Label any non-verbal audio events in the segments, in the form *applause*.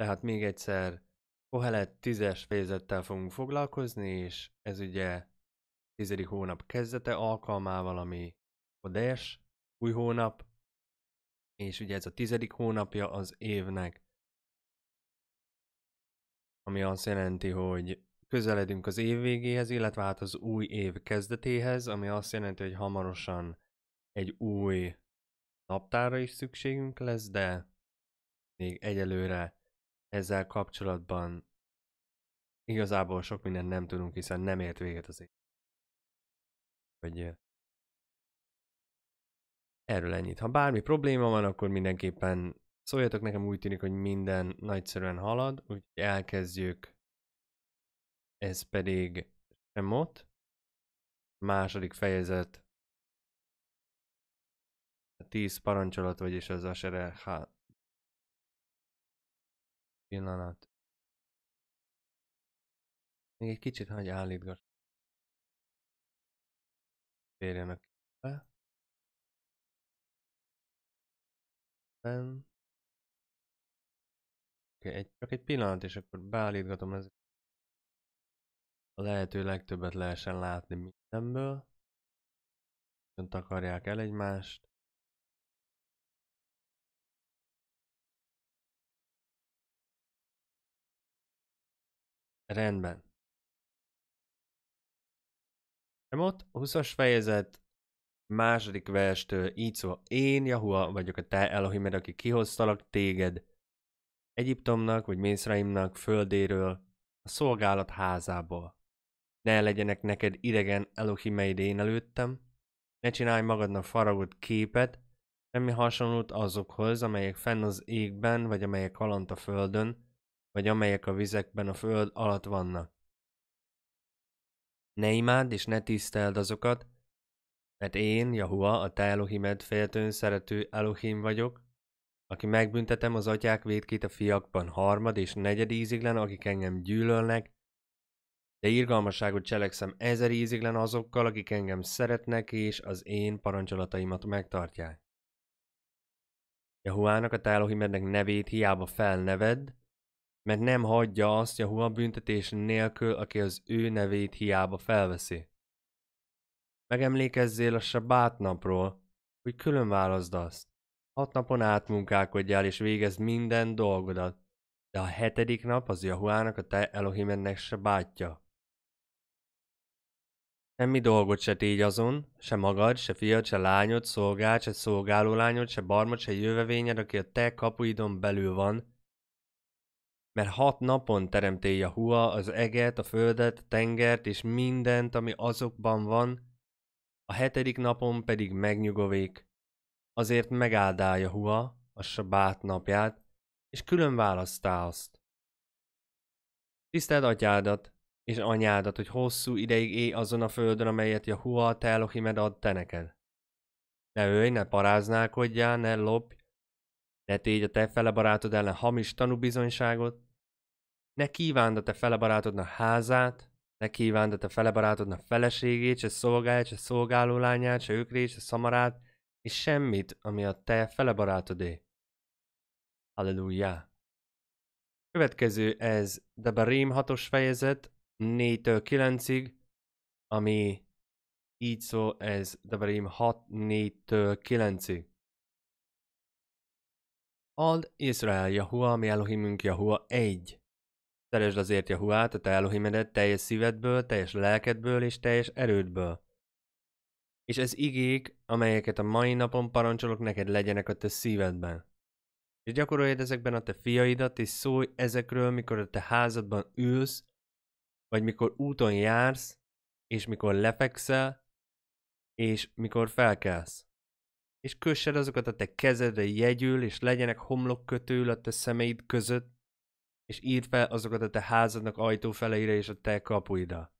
Tehát még egyszer Kohelet tízes fejezettel fogunk foglalkozni, és ez ugye tizedik hónap kezdete alkalmával, ami Kodes, új hónap, és ugye ez a tizedik hónapja az évnek, ami azt jelenti, hogy közeledünk az év végéhez, illetve hát az új év kezdetéhez, ami azt jelenti, hogy hamarosan egy új naptára is szükségünk lesz, de még egyelőre ezzel kapcsolatban igazából sok mindent nem tudunk, hiszen nem ért véget az élet. Hogy erről ennyit. Ha bármi probléma van, akkor mindenképpen szóljatok nekem, úgy tűnik, hogy minden nagyszerűen halad, úgyhogy elkezdjük. Ez pedig ott. második fejezet, a tíz parancsolat, vagyis az Asere pillanat. Még egy kicsit hagy állítgat. Férjenek be. Ben. Okay, egy, csak egy pillanat, és akkor beállítgatom ezeket. A lehető legtöbbet lehessen látni mindenből. Önt takarják el egymást. Rendben. Emot, 20-as fejezet, második verstől így szól, én Jahua vagyok a te Elohimed, aki kihoztalak téged Egyiptomnak vagy Mészraimnak földéről, a szolgálat házából. Ne legyenek neked idegen Elohimeid én előttem, ne csinálj magadnak faragott képet, semmi hasonlót azokhoz, amelyek fenn az égben, vagy amelyek halant a földön, vagy amelyek a vizekben a föld alatt vannak. Ne imádd és ne tiszteld azokat, mert én, Jahua, a te Elohimed féltőn szerető Elohim vagyok, aki megbüntetem az atyák védkét a fiakban harmad és negyed íziglen, akik engem gyűlölnek, de irgalmaságot cselekszem ezer íziglen azokkal, akik engem szeretnek és az én parancsolataimat megtartják. Jahuának a tálohimednek nevét hiába felneved, mert nem hagyja azt Jahua büntetés nélkül, aki az ő nevét hiába felveszi. Megemlékezzél a sabát napról, hogy külön válaszd azt. Hat napon át és végezd minden dolgodat, de a hetedik nap az Jahuának a te Elohimennek sabátja. Semmi dolgot se tégy azon, se magad, se fiad, se lányod, szolgád, se lányod, se barmod, se jövevényed, aki a te kapuidon belül van, mert hat napon teremté Jahua az eget, a földet, a tengert és mindent, ami azokban van, a hetedik napon pedig megnyugovék. Azért megáldá Jahua a sabát napját, és külön választá azt. Tiszteld atyádat és anyádat, hogy hosszú ideig éj azon a földön, amelyet Jahua a te Elohimed ad te neked. Ne ölj, ne paráználkodjál, ne lopj, ne tégy a te fele barátod ellen hamis tanú bizonyságot, ne kívánd a te fele barátodnak házát, ne kívánd a te fele barátodnak feleségét, se szolgáját, se szolgáló lányát, se ökrét, se szamarát, és semmit, ami a te fele barátodé. Halleluja! Következő ez Debarim 6-os fejezet, 4-től 9-ig, ami így szól, ez Debarim 6, 4-től 9-ig. Ad Izrael Yahua, mi Elohimünk Yahua egy. Szeresd azért Yahuát, a te Elohimedet teljes szívedből, teljes lelkedből és teljes erődből. És ez igék, amelyeket a mai napon parancsolok neked legyenek a te szívedben. És gyakoroljad ezekben a te fiaidat, és szólj ezekről, mikor a te házadban ülsz, vagy mikor úton jársz, és mikor lefekszel, és mikor felkelsz és kössed azokat a te kezedre jegyül, és legyenek homlokkötőül a te szemeid között, és írd fel azokat a te házadnak ajtófeleire és a te kapuidra.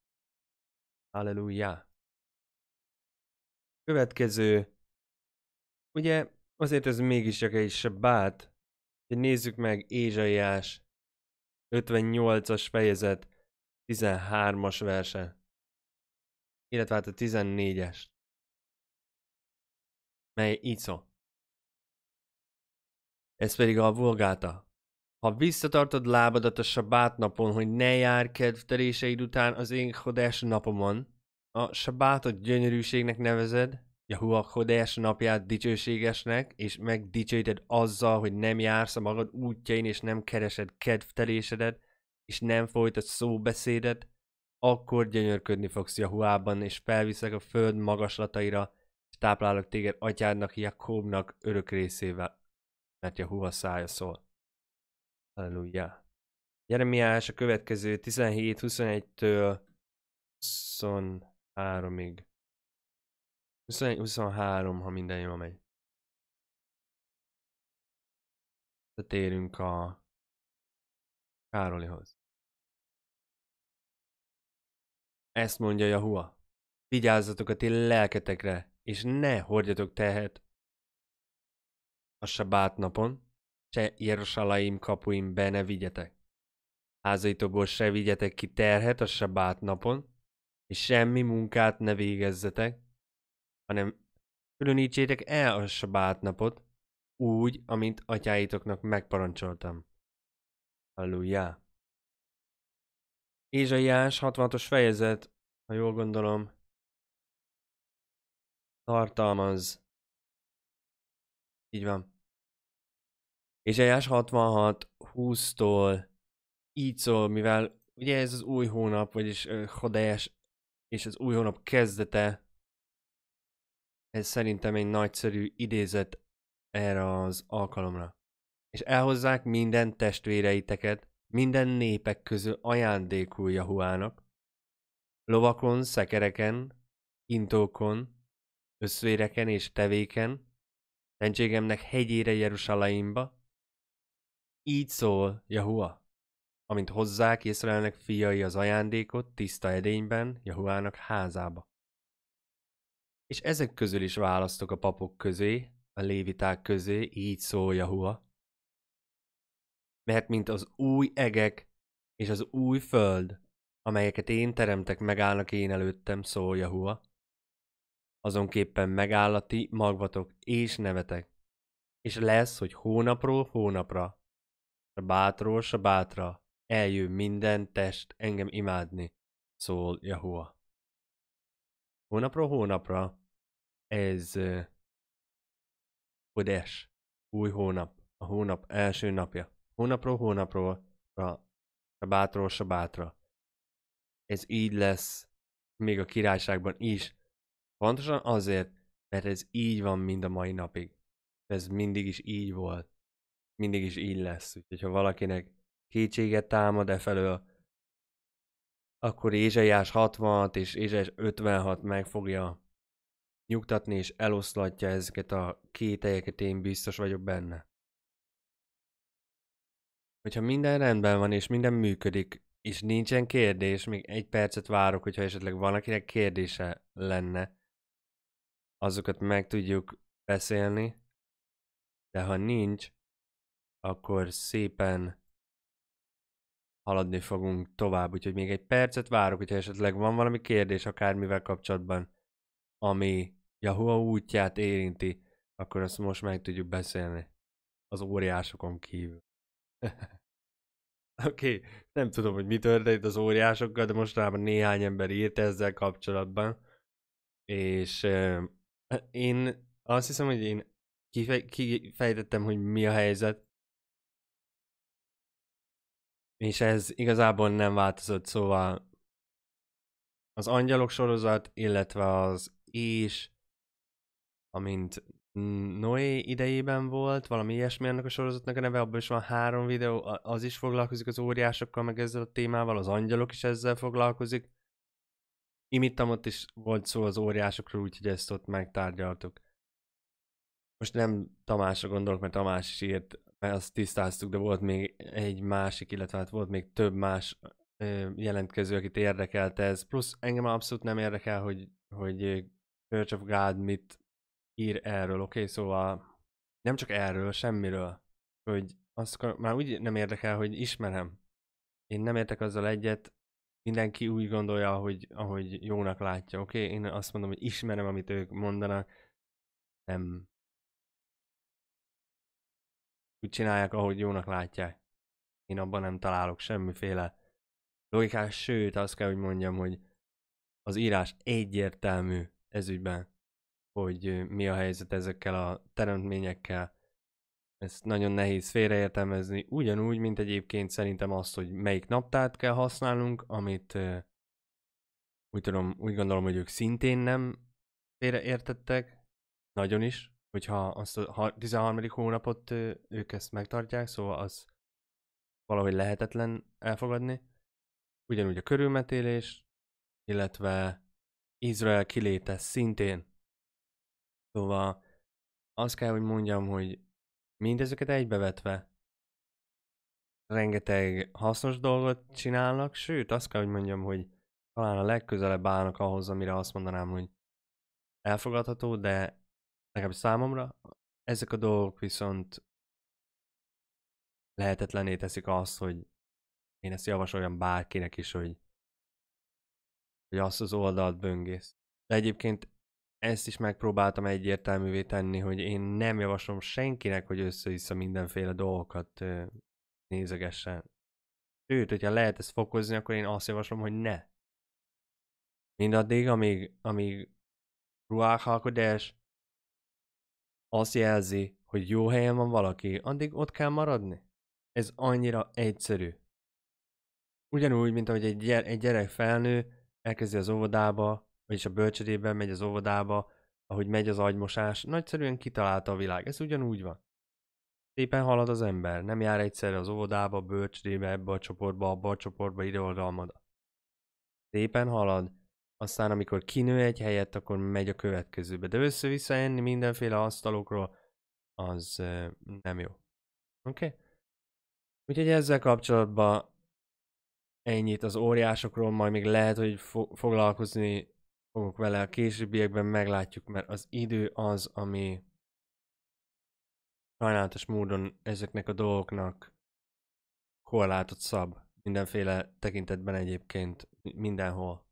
Halleluja! Következő. Ugye azért ez csak egy sabát, hogy nézzük meg Ézsaiás 58-as fejezet 13-as verse, illetve hát a 14-es mely így szó. Ez pedig a vulgáta. Ha visszatartod lábadat a sabát napon, hogy ne jár kedvteréseid után az én hodás napomon, a sabátot gyönyörűségnek nevezed, Jahua hodás napját dicsőségesnek, és megdicsőíted azzal, hogy nem jársz a magad útjain, és nem keresed kedvtelésedet, és nem folytat szóbeszédet, akkor gyönyörködni fogsz Jahuában, és felviszek a föld magaslataira, táplálok téged atyádnak, Jakobnak örök részével, mert Jahuha szája szól. Halleluja. Jeremiás a következő 17-21-től 23-ig. 21-23, ha minden jól megy. Térünk a Károlihoz. Ezt mondja Jahua. Vigyázzatok a ti lelketekre, és ne hordjatok tehet a sabát napon, se Jerusalaim kapuim be ne vigyetek. Házaitokból se vigyetek ki terhet a sabát napon, és semmi munkát ne végezzetek, hanem különítsétek el a sabát napot, úgy, amint atyáitoknak megparancsoltam. Halleluja! Ézsaiás 66-os fejezet, ha jól gondolom, tartalmaz. Így van. és Ézsaiás 66, 20-tól így szól, mivel ugye ez az új hónap, vagyis Hodás és az új hónap kezdete, ez szerintem egy nagyszerű idézet erre az alkalomra. És elhozzák minden testvéreiteket, minden népek közül ajándékul Jahuának, lovakon, szekereken, intókon, összvéreken és tevéken, szentségemnek hegyére Jerusalaimba. Így szól Jahua, amint hozzák Észrelnek fiai az ajándékot tiszta edényben Jahuának házába. És ezek közül is választok a papok közé, a léviták közé, így szól Jahua. Mert mint az új egek és az új föld, amelyeket én teremtek, megállnak én előttem, szól Jahua, azonképpen megállati magvatok és nevetek, és lesz, hogy hónapról hónapra, a bátról a bátra, eljő minden test engem imádni, szól Jahua. Hónapról hónapra ez uh, Kodes, új hónap, a hónap első napja. Hónapról hónapról, a bátról a bátra. Ez így lesz még a királyságban is, Pontosan azért, mert ez így van mind a mai napig. Ez mindig is így volt. Mindig is így lesz. Úgyhogy ha valakinek kétséget támad e felől, akkor Ézsaiás 66 és Ézsaiás 56 meg fogja nyugtatni és eloszlatja ezeket a kételyeket, én biztos vagyok benne. Hogyha minden rendben van és minden működik, és nincsen kérdés, még egy percet várok, hogyha esetleg van, akinek kérdése lenne, azokat meg tudjuk beszélni, de ha nincs, akkor szépen haladni fogunk tovább. Úgyhogy még egy percet várok, hogyha esetleg van valami kérdés akármivel kapcsolatban, ami Yahoo útját érinti, akkor azt most meg tudjuk beszélni. Az óriásokon kívül. *laughs* Oké, okay. nem tudom, hogy mi történt az óriásokkal, de mostanában néhány ember írt ezzel kapcsolatban, és én azt hiszem, hogy én kifej, kifejtettem, hogy mi a helyzet. És ez igazából nem változott, szóval az angyalok sorozat, illetve az is, amint Noé idejében volt, valami ilyesmi ennek a sorozatnak a neve, abban is van három videó, az is foglalkozik az óriásokkal, meg ezzel a témával, az angyalok is ezzel foglalkozik imitam ott is volt szó az óriásokról, úgyhogy ezt ott megtárgyaltuk. Most nem Tamásra gondolok, mert Tamás is írt, mert azt tisztáztuk, de volt még egy másik, illetve hát volt még több más jelentkező, akit érdekelt ez. Plusz engem abszolút nem érdekel, hogy, hogy Church of God mit ír erről, oké? Okay? Szóval nem csak erről, semmiről. Hogy azt már úgy nem érdekel, hogy ismerem. Én nem értek azzal egyet, mindenki úgy gondolja, ahogy, ahogy jónak látja, oké? Okay? Én azt mondom, hogy ismerem, amit ők mondanak. Nem. Úgy csinálják, ahogy jónak látják. Én abban nem találok semmiféle logikát, sőt, azt kell, hogy mondjam, hogy az írás egyértelmű ezügyben, hogy mi a helyzet ezekkel a teremtményekkel, ezt nagyon nehéz félreértelmezni, ugyanúgy, mint egyébként szerintem azt, hogy melyik naptárt kell használnunk, amit úgy, tudom, úgy gondolom, hogy ők szintén nem félreértettek, nagyon is, hogyha azt a 13. hónapot ők ezt megtartják, szóval az valahogy lehetetlen elfogadni. Ugyanúgy a körülmetélés, illetve Izrael kiléte szintén. Szóval azt kell, hogy mondjam, hogy mindezeket egybevetve rengeteg hasznos dolgot csinálnak, sőt azt kell, hogy mondjam, hogy talán a legközelebb állnak ahhoz, amire azt mondanám, hogy elfogadható, de legalább számomra ezek a dolgok viszont lehetetlené teszik azt, hogy én ezt javasoljam bárkinek is, hogy, hogy azt az oldalt böngész. De egyébként ezt is megpróbáltam egyértelművé tenni, hogy én nem javaslom senkinek, hogy össze-vissza mindenféle dolgokat nézegessen. Sőt, hogyha lehet ezt fokozni, akkor én azt javaslom, hogy ne. Mindaddig, amíg, amíg ruhákhalkodás azt jelzi, hogy jó helyen van valaki, addig ott kell maradni. Ez annyira egyszerű. Ugyanúgy, mint ahogy egy, gyere, egy gyerek felnő, elkezdi az óvodába, vagyis a bölcsödében megy az óvodába, ahogy megy az agymosás, nagyszerűen kitalálta a világ. Ez ugyanúgy van. Szépen halad az ember, nem jár egyszerre az óvodába, a bölcsödébe, ebbe a csoportba, abba a csoportba, ide oldalmada. Szépen halad, aztán amikor kinő egy helyet, akkor megy a következőbe. De össze-vissza enni mindenféle asztalokról, az nem jó. Oké? Okay? Úgyhogy ezzel kapcsolatban ennyit az óriásokról, majd még lehet, hogy fo- foglalkozni fogok vele a későbbiekben, meglátjuk, mert az idő az, ami sajnálatos módon ezeknek a dolgoknak korlátot szab. Mindenféle tekintetben egyébként mindenhol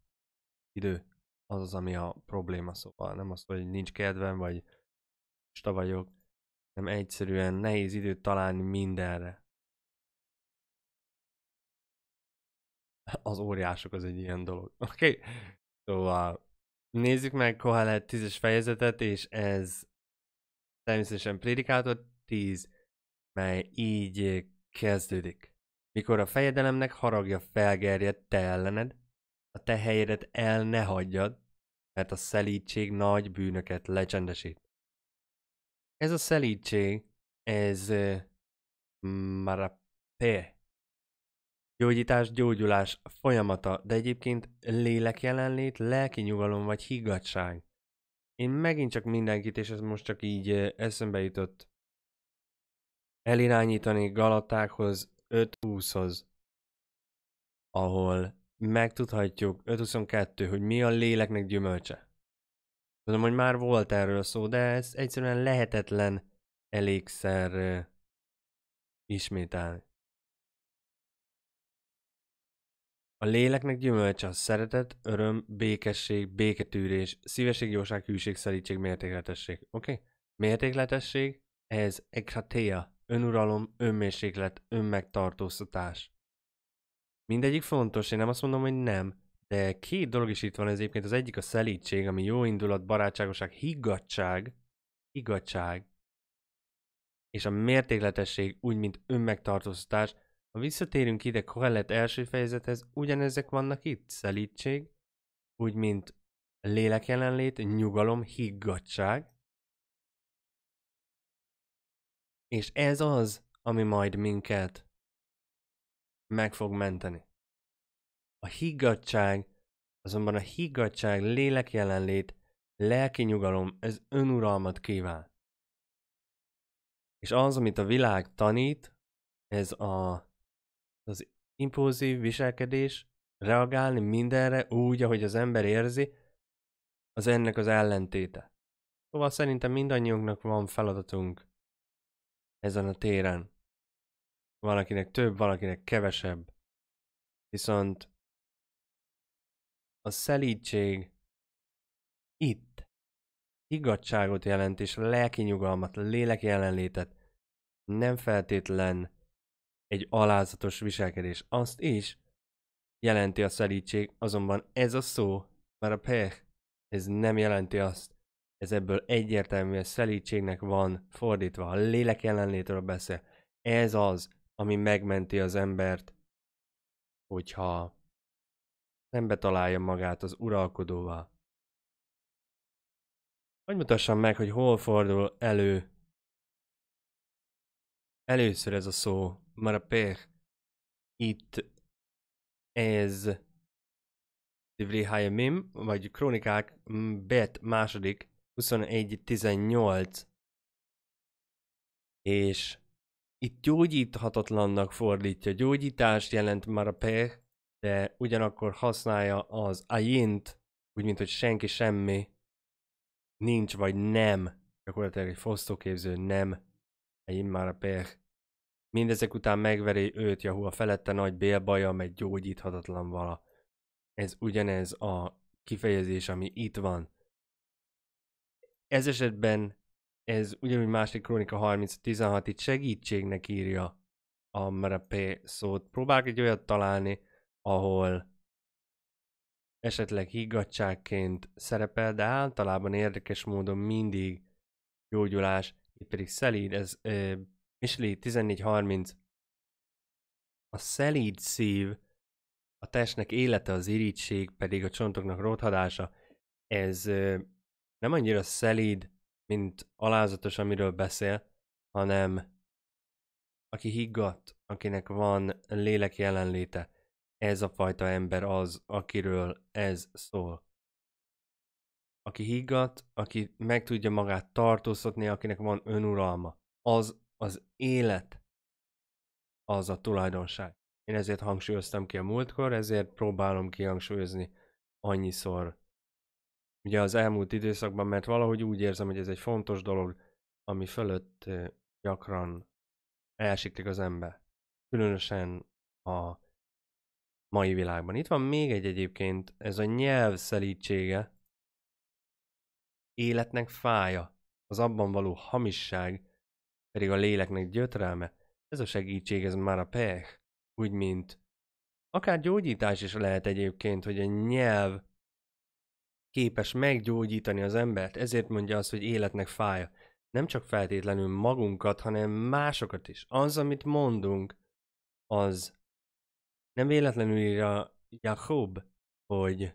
idő az az, ami a probléma, szóval nem az, hogy nincs kedvem, vagy sta vagyok, nem egyszerűen nehéz időt találni mindenre. Az óriások az egy ilyen dolog. *laughs* Oké? Okay? Szóval Nézzük meg Kohelet 10-es fejezetet, és ez természetesen prédikátor 10, mely így eh, kezdődik. Mikor a fejedelemnek haragja felgerjed te ellened, a te helyedet el ne hagyjad, mert a szelítség nagy bűnöket lecsendesít. Ez a szelítség, ez uh, marapé, Gyógyítás, gyógyulás folyamata, de egyébként lélek jelenlét, lelki nyugalom vagy higgadság. Én megint csak mindenkit, és ez most csak így eh, eszembe jutott, elirányítani Galatákhoz 5.20-hoz, ahol megtudhatjuk 5.22, hogy mi a léleknek gyümölcse. Tudom, hogy már volt erről szó, de ez egyszerűen lehetetlen elégszer eh, ismételni. A léleknek gyümölcse a szeretet, öröm, békesség, béketűrés, szívesség, jóság, hűség, szelítség, mértékletesség. Oké? Okay? Mértékletesség, ez ekratéa, önuralom, önmérséklet, önmegtartóztatás. Mindegyik fontos, én nem azt mondom, hogy nem, de két dolog is itt van, ez egyébként az egyik a szelítség, ami jó indulat, barátságoság, higgadság, higgadság, és a mértékletesség úgy, mint önmegtartóztatás, ha visszatérünk ide Kohelet első fejezethez, ugyanezek vannak itt, szelítség, úgy mint lélek jelenlét, nyugalom, higgadság. És ez az, ami majd minket meg fog menteni. A higgadság, azonban a higgadság, lélek jelenlét, lelki nyugalom, ez önuralmat kíván. És az, amit a világ tanít, ez a az impulzív viselkedés, reagálni mindenre úgy, ahogy az ember érzi, az ennek az ellentéte. Szóval szerintem mindannyiunknak van feladatunk ezen a téren. Valakinek több, valakinek kevesebb. Viszont a szelítség itt igazságot jelent és lelki nyugalmat, lélek jelenlétet, nem feltétlen egy alázatos viselkedés. Azt is jelenti a szelítség, azonban ez a szó, már a pech, ez nem jelenti azt. Ez ebből egyértelműen szelítségnek van fordítva. A lélek jelenlétről beszél. Ez az, ami megmenti az embert, hogyha szembe találja magát az uralkodóval. Hogy mutassam meg, hogy hol fordul elő először ez a szó Marapé, itt ez Divri Hayamim, vagy Krónikák mm, Bet második 21.18 és itt gyógyíthatatlannak fordítja. Gyógyítást jelent Marapé, de ugyanakkor használja az ajint, úgy mint hogy senki semmi nincs vagy nem, gyakorlatilag egy fosztóképző nem, egy immár a Mindezek után megveri őt Jahu a felette nagy bélbaja, meg gyógyíthatatlan vala. Ez ugyanez a kifejezés, ami itt van. Ez esetben ez ugyanúgy másik krónika 30-16, itt segítségnek írja a merepé szót. Próbálk egy olyat találni, ahol esetleg higgadságként szerepel, de általában érdekes módon mindig gyógyulás, itt pedig szelíd, ez ö, Misli, 14.30. A szelíd szív, a testnek élete, az irítség, pedig a csontoknak rothadása. Ez nem annyira szelíd, mint alázatos, amiről beszél, hanem aki higgadt, akinek van lélek jelenléte, ez a fajta ember az, akiről ez szól. Aki higgadt, aki meg tudja magát tartóztatni, akinek van önuralma, az az élet az a tulajdonság. Én ezért hangsúlyoztam ki a múltkor, ezért próbálom kihangsúlyozni annyiszor. Ugye az elmúlt időszakban, mert valahogy úgy érzem, hogy ez egy fontos dolog, ami fölött gyakran elsiklik az ember. Különösen a mai világban. Itt van még egy egyébként, ez a nyelv szelítsége, életnek fája, az abban való hamisság, pedig a léleknek gyötrelme, ez a segítség, ez már a peh, úgy mint. Akár gyógyítás is lehet egyébként, hogy a nyelv képes meggyógyítani az embert, ezért mondja azt, hogy életnek fája. Nem csak feltétlenül magunkat, hanem másokat is. Az, amit mondunk, az nem véletlenül a Jakob, hogy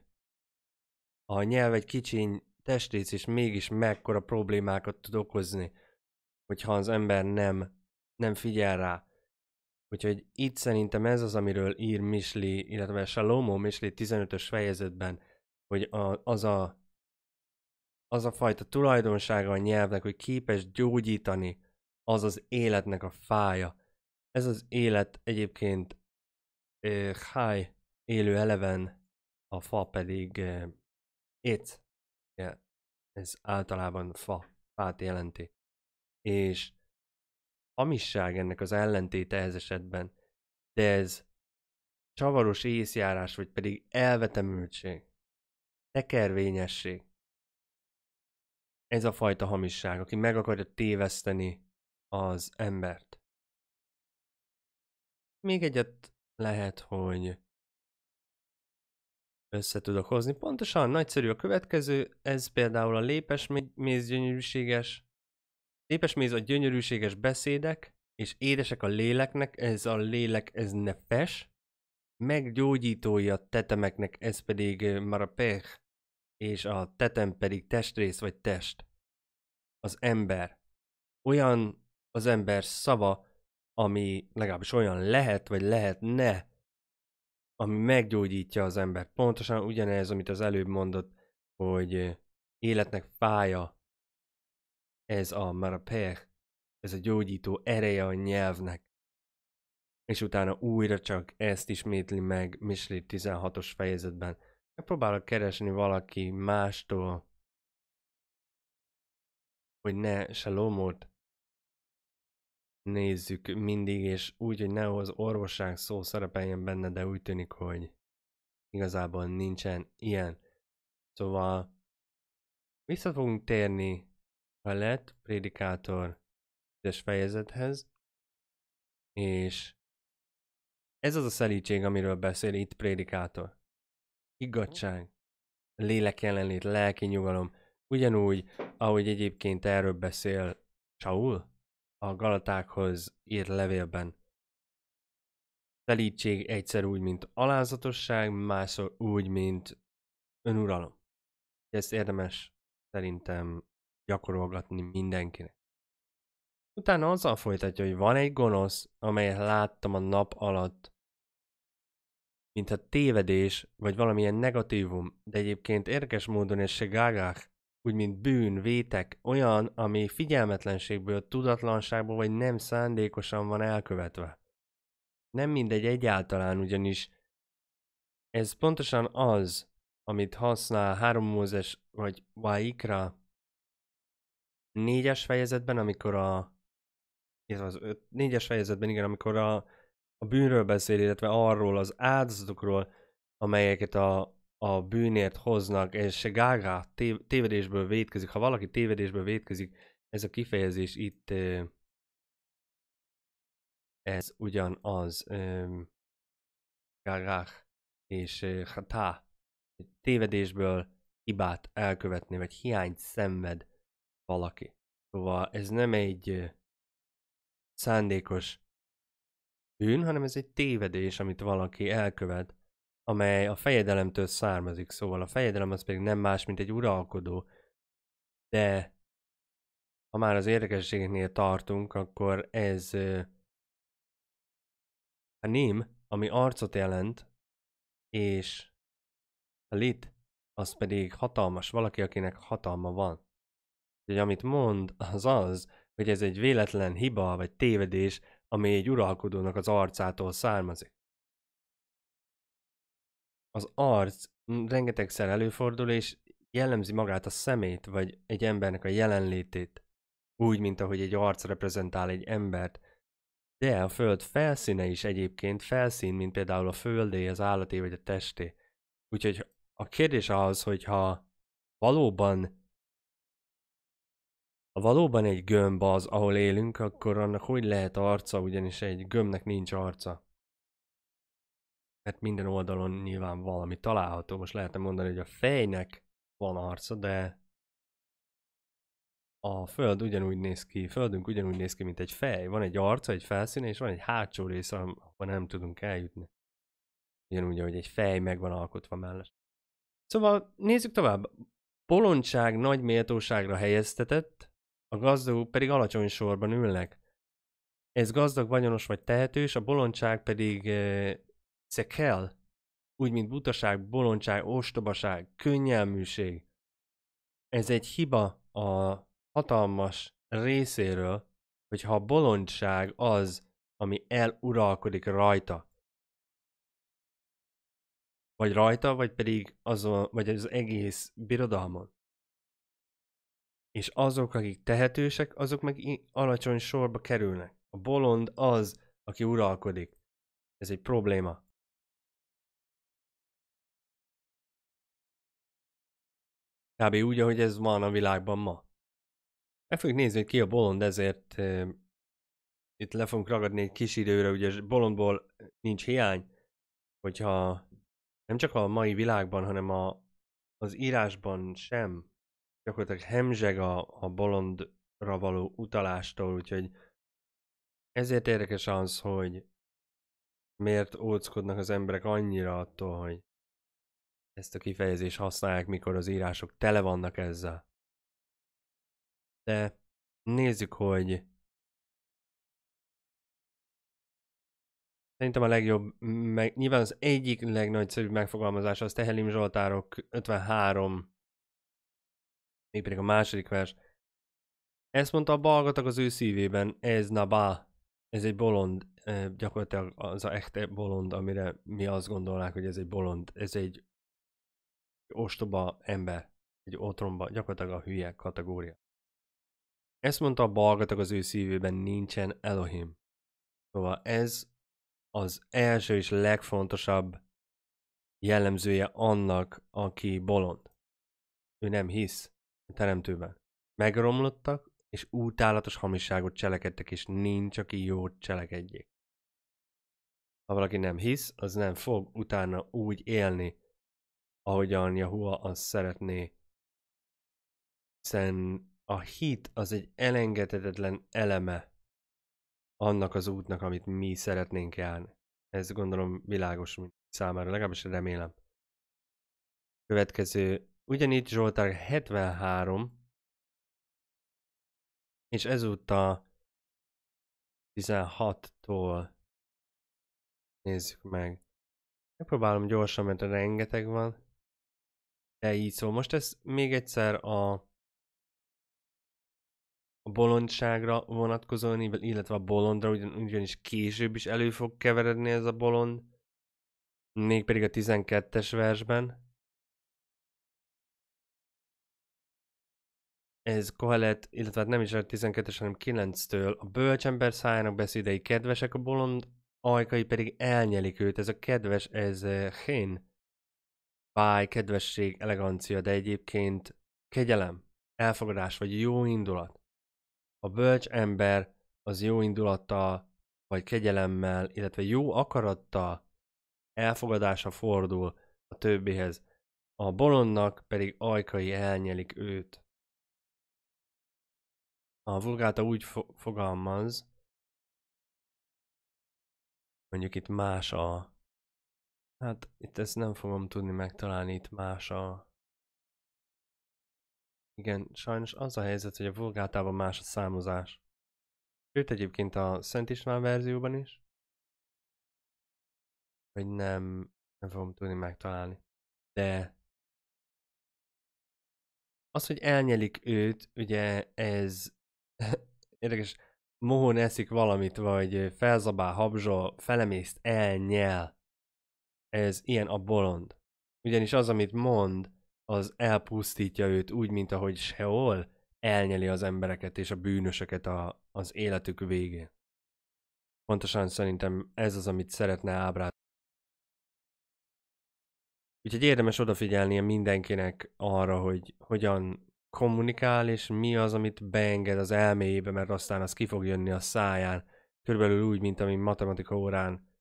a nyelv egy kicsiny testrész, és mégis mekkora problémákat tud okozni hogyha az ember nem, nem figyel rá. Úgyhogy itt szerintem ez az, amiről ír Misli, illetve Salomo Misli 15-ös fejezetben, hogy a, az a az a fajta tulajdonsága a nyelvnek, hogy képes gyógyítani, az az életnek a fája. Ez az élet egyébként eh, high élő eleven, a fa pedig eh, it. Yeah. Ez általában fa, fát jelenti és hamisság ennek az ellentéte ez esetben, de ez csavaros észjárás, vagy pedig elvetemültség, tekervényesség. Ez a fajta hamisság, aki meg akarja téveszteni az embert. Még egyet lehet, hogy össze tudok hozni. Pontosan, nagyszerű a következő, ez például a lépes mézgyönyörűséges Szépes méz a gyönyörűséges beszédek, és édesek a léleknek, ez a lélek, ez fes. meggyógyítója a tetemeknek, ez pedig marapech, és a tetem pedig testrész vagy test. Az ember. Olyan az ember szava, ami legalábbis olyan lehet, vagy lehet ne, ami meggyógyítja az embert. Pontosan ugyanez, amit az előbb mondott, hogy életnek fája ez a marapech, ez a gyógyító ereje a nyelvnek. És utána újra csak ezt ismétli meg Misli 16-os fejezetben. Próbálok keresni valaki mástól, hogy ne Salomot nézzük mindig, és úgy, hogy ne az orvosság szó szerepeljen benne, de úgy tűnik, hogy igazából nincsen ilyen. Szóval vissza fogunk térni ha lett prédikátor tízes fejezethez, és ez az a szelítség, amiről beszél itt prédikátor. Igazság, lélek jelenlét, lelki nyugalom, ugyanúgy, ahogy egyébként erről beszél Saul a Galatákhoz írt levélben. Telítség egyszer úgy, mint alázatosság, másszor úgy, mint önuralom. Ezt érdemes szerintem gyakorolgatni mindenkinek. Utána azzal folytatja, hogy van egy gonosz, amelyet láttam a nap alatt, mintha tévedés, vagy valamilyen negatívum, de egyébként érdekes módon és se gágák, úgy mint bűn, vétek, olyan, ami figyelmetlenségből, tudatlanságból vagy nem szándékosan van elkövetve. Nem mindegy egyáltalán, ugyanis ez pontosan az, amit használ három Mózes vagy Waikra négyes fejezetben, amikor a az öt, négyes fejezetben, igen, amikor a, a bűnről beszél, illetve arról az áldozatokról, amelyeket a, a bűnért hoznak, és Gága tévedésből vétkezik, Ha valaki tévedésből vétkezik, ez a kifejezés itt ez ugyanaz Gágák és Hatá tévedésből hibát elkövetni, vagy hiányt szenved valaki. Szóval ez nem egy szándékos bűn, hanem ez egy tévedés, amit valaki elkövet, amely a fejedelemtől származik. Szóval a fejedelem az pedig nem más, mint egy uralkodó. De ha már az érdekességnél tartunk, akkor ez a ném, ami arcot jelent, és a lit, az pedig hatalmas, valaki, akinek hatalma van hogy amit mond, az az, hogy ez egy véletlen hiba vagy tévedés, ami egy uralkodónak az arcától származik. Az arc rengetegszer előfordul, és jellemzi magát a szemét, vagy egy embernek a jelenlétét, úgy, mint ahogy egy arc reprezentál egy embert, de a föld felszíne is egyébként felszín, mint például a földé, az állaté vagy a testé. Úgyhogy a kérdés az, hogy ha valóban ha valóban egy gömb az, ahol élünk, akkor annak hogy lehet arca, ugyanis egy gömbnek nincs arca. Mert hát minden oldalon nyilván valami található. Most lehetne mondani, hogy a fejnek van arca, de a föld ugyanúgy néz ki, földünk ugyanúgy néz ki, mint egy fej. Van egy arca, egy felszíne, és van egy hátsó része, ahol nem tudunk eljutni. Ugyanúgy, ahogy egy fej meg van alkotva mellett. Szóval nézzük tovább. Bolondság nagy méltóságra helyeztetett, a gazdagok pedig alacsony sorban ülnek. Ez gazdag, vagyonos vagy tehetős, a bolondság pedig eh, kell, úgy mint butaság, bolondság, ostobaság, könnyelműség. Ez egy hiba a hatalmas részéről, hogyha a bolondság az, ami eluralkodik rajta, vagy rajta, vagy pedig azon, vagy az egész birodalmon és azok, akik tehetősek, azok meg alacsony sorba kerülnek. A bolond az, aki uralkodik. Ez egy probléma. Kb. úgy, ahogy ez van a világban ma. Meg fogjuk nézni, hogy ki a bolond, ezért e, itt le fogunk ragadni egy kis időre, ugye bolondból nincs hiány, hogyha nem csak a mai világban, hanem a, az írásban sem gyakorlatilag hemzseg a, a bolondra való utalástól, úgyhogy ezért érdekes az, hogy miért óckodnak az emberek annyira attól, hogy ezt a kifejezést használják, mikor az írások tele vannak ezzel. De nézzük, hogy Szerintem a legjobb, meg nyilván az egyik legnagyszerűbb megfogalmazás az Tehelim Zsoltárok 53 még pedig a második vers. Ezt mondta a balgatag az ő szívében, ez nabá, ez egy bolond, gyakorlatilag az a echte bolond, amire mi azt gondolnák, hogy ez egy bolond, ez egy ostoba ember, egy otromba, gyakorlatilag a hülye kategória. Ezt mondta a balgatag az ő szívében, nincsen Elohim. Szóval ez az első és legfontosabb jellemzője annak, aki bolond. Ő nem hisz teremtőben. Megromlottak, és utálatos hamisságot cselekedtek, és nincs, aki jót cselekedjék. Ha valaki nem hisz, az nem fog utána úgy élni, ahogyan Jahua azt szeretné, hiszen a hit az egy elengedhetetlen eleme annak az útnak, amit mi szeretnénk járni. Ez gondolom világos számára, legalábbis remélem. Következő Ugyanígy Zsoltár 73, és ezúttal 16-tól nézzük meg. Megpróbálom gyorsan, mert rengeteg van. De így szó. Most ez még egyszer a a bolondságra vonatkozóan, illetve a bolondra, ugyan, ugyanis később is elő fog keveredni ez a bolond, pedig a 12-es versben. ez Kohelet, illetve hát nem is a 12-es, hanem 9-től, a bölcsember szájának beszédei kedvesek, a bolond ajkai pedig elnyelik őt. Ez a kedves, ez eh, hén, báj, kedvesség, elegancia, de egyébként kegyelem, elfogadás vagy jó indulat. A bölcs ember az jó indulattal, vagy kegyelemmel, illetve jó akarattal elfogadása fordul a többihez, a bolondnak pedig ajkai elnyelik őt a vulgáta úgy fo- fogalmaz, mondjuk itt más a, hát itt ezt nem fogom tudni megtalálni, itt más a, igen, sajnos az a helyzet, hogy a vulgátában más a számozás. Sőt, egyébként a Szent István verzióban is, hogy nem, nem fogom tudni megtalálni. De az, hogy elnyelik őt, ugye ez Érdekes. Mohón eszik valamit, vagy felzabál, habzsol, felemészt, elnyel. Ez ilyen a bolond. Ugyanis az, amit mond, az elpusztítja őt úgy, mint ahogy sehol elnyeli az embereket és a bűnösöket a, az életük végén. Pontosan szerintem ez az, amit szeretne ábrázolni. Úgyhogy érdemes odafigyelnie mindenkinek arra, hogy hogyan kommunikál, és mi az, amit beenged az elméjébe, mert aztán az ki fog jönni a száján. Körülbelül úgy, mint ami matematika órán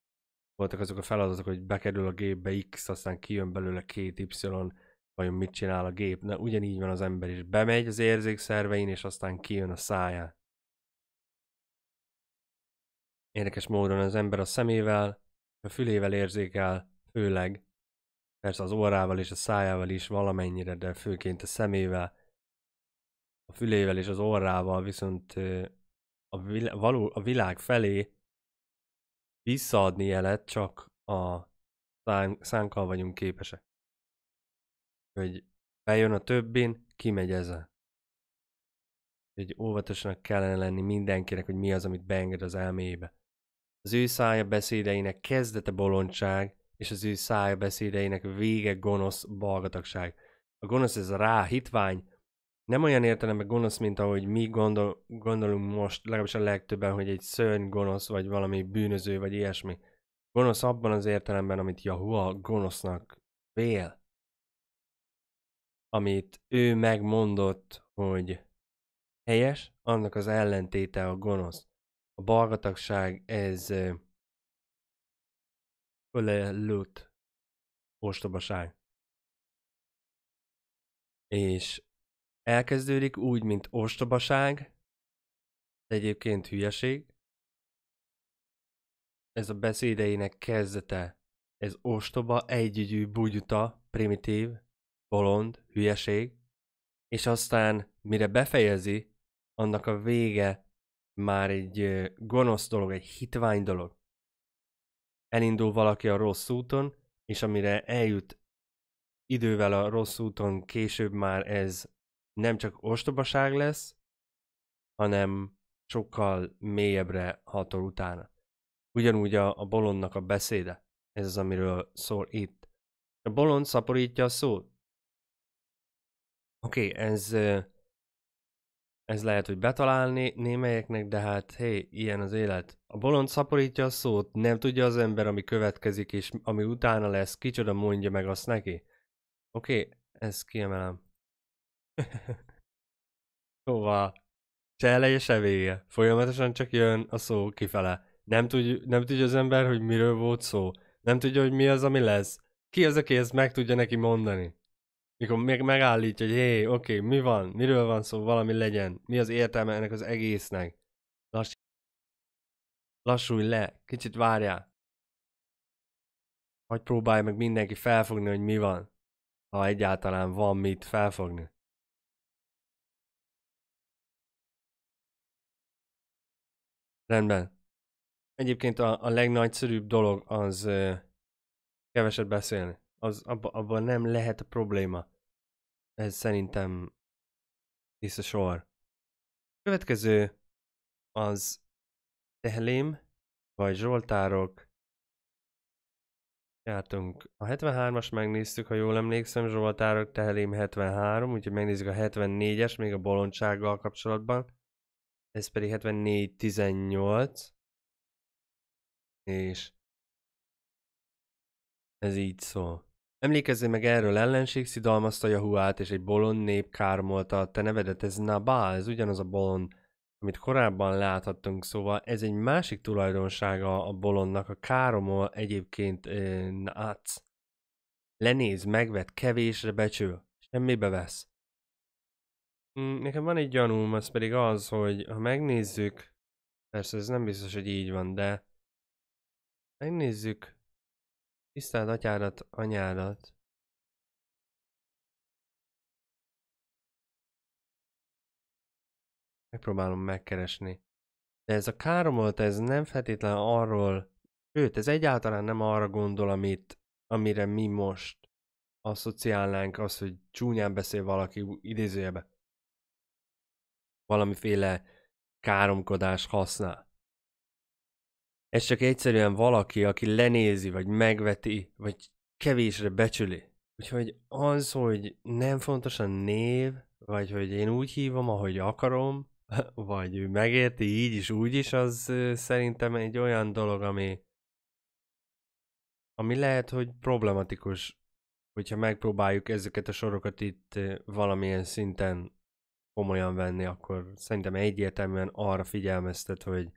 voltak azok a feladatok, hogy bekerül a gépbe X, aztán kijön belőle két Y, vajon mit csinál a gép. Na, ugyanígy van az ember is. Bemegy az érzékszervein, és aztán kijön a száján. Érdekes módon az ember a szemével, a fülével érzékel, főleg, persze az órával és a szájával is valamennyire, de főként a szemével, a fülével és az orrával, viszont a, vil- való, a világ felé visszaadni jelet csak a szán- szánkkal vagyunk képesek. Hogy bejön a többin, kimegy ezen. Hogy óvatosnak kellene lenni mindenkinek, hogy mi az, amit beenged az elmébe. Az ő szája beszédeinek kezdete bolondság, és az ő szája beszédeinek vége gonosz balgatagság. A gonosz ez a rá hitvány, nem olyan értelemben gonosz, mint ahogy mi gondol, gondolunk most, legalábbis a legtöbben, hogy egy szörny gonosz, vagy valami bűnöző, vagy ilyesmi. Gonosz abban az értelemben, amit Jahua gonosznak vél. Amit ő megmondott, hogy helyes, annak az ellentéte a gonosz. A balgatagság ez ölelőtt ostobaság. És elkezdődik úgy, mint ostobaság, de egyébként hülyeség. Ez a beszédeinek kezdete. Ez ostoba, együgyű, bugyuta, primitív, bolond, hülyeség. És aztán, mire befejezi, annak a vége már egy gonosz dolog, egy hitvány dolog. Elindul valaki a rossz úton, és amire eljut idővel a rossz úton, később már ez nem csak ostobaság lesz, hanem sokkal mélyebbre hatol utána. Ugyanúgy a, a bolondnak a beszéde, ez az, amiről szól itt. A bolond szaporítja a szót. Oké, okay, ez, ez lehet, hogy betalálni némelyeknek, de hát hé, ilyen az élet. A bolond szaporítja a szót, nem tudja az ember, ami következik, és ami utána lesz, kicsoda mondja meg azt neki. Oké, okay, ezt kiemelem. *laughs* Szóval, se eleje, se vége. Folyamatosan csak jön a szó kifele. Nem, tudj, nem tudja az ember, hogy miről volt szó. Nem tudja, hogy mi az, ami lesz. Ki az, aki ezt meg tudja neki mondani? Mikor még megállítja, hogy hé, oké, okay, mi van, miről van szó, valami legyen. Mi az értelme ennek az egésznek? Lass... Lassulj le, kicsit várjál. Hogy próbálj meg mindenki felfogni, hogy mi van. Ha egyáltalán van mit felfogni. Rendben. Egyébként a, a legnagyszerűbb dolog az keveset beszélni. Az, abba, abban nem lehet a probléma. Ez szerintem a sor. Következő az tehelém vagy Zsoltárok. Jártunk. A 73-as megnéztük, ha jól emlékszem, Zsoltárok tehelém 73, úgyhogy megnézzük a 74-es, még a bolondsággal kapcsolatban ez pedig 74-18, és ez így szól. Emlékezzél meg erről, ellenség szidalmazta Jahuát, és egy bolond nép kármolta a te nevedet, ez Nabá, ez ugyanaz a bolond, amit korábban láthattunk, szóval ez egy másik tulajdonsága a bolondnak, a káromol egyébként eh, nác. Lenéz, megvet, kevésre becsül, semmibe vesz. Mm, nekem van egy gyanúm, az pedig az, hogy ha megnézzük, persze ez nem biztos, hogy így van, de megnézzük tisztelt atyádat, anyádat, megpróbálom megkeresni. De ez a káromolt, ez nem feltétlen arról, sőt, ez egyáltalán nem arra gondol, amit, amire mi most asszociálnánk az, hogy csúnyán beszél valaki idézőjebe valamiféle káromkodás használ. Ez csak egyszerűen valaki, aki lenézi, vagy megveti, vagy kevésre becsüli. Úgyhogy az, hogy nem fontos a név, vagy hogy én úgy hívom, ahogy akarom, *laughs* vagy ő megérti így is, úgy is, az szerintem egy olyan dolog, ami, ami lehet, hogy problematikus, hogyha megpróbáljuk ezeket a sorokat itt valamilyen szinten komolyan venni, akkor szerintem egyértelműen arra figyelmeztet, hogy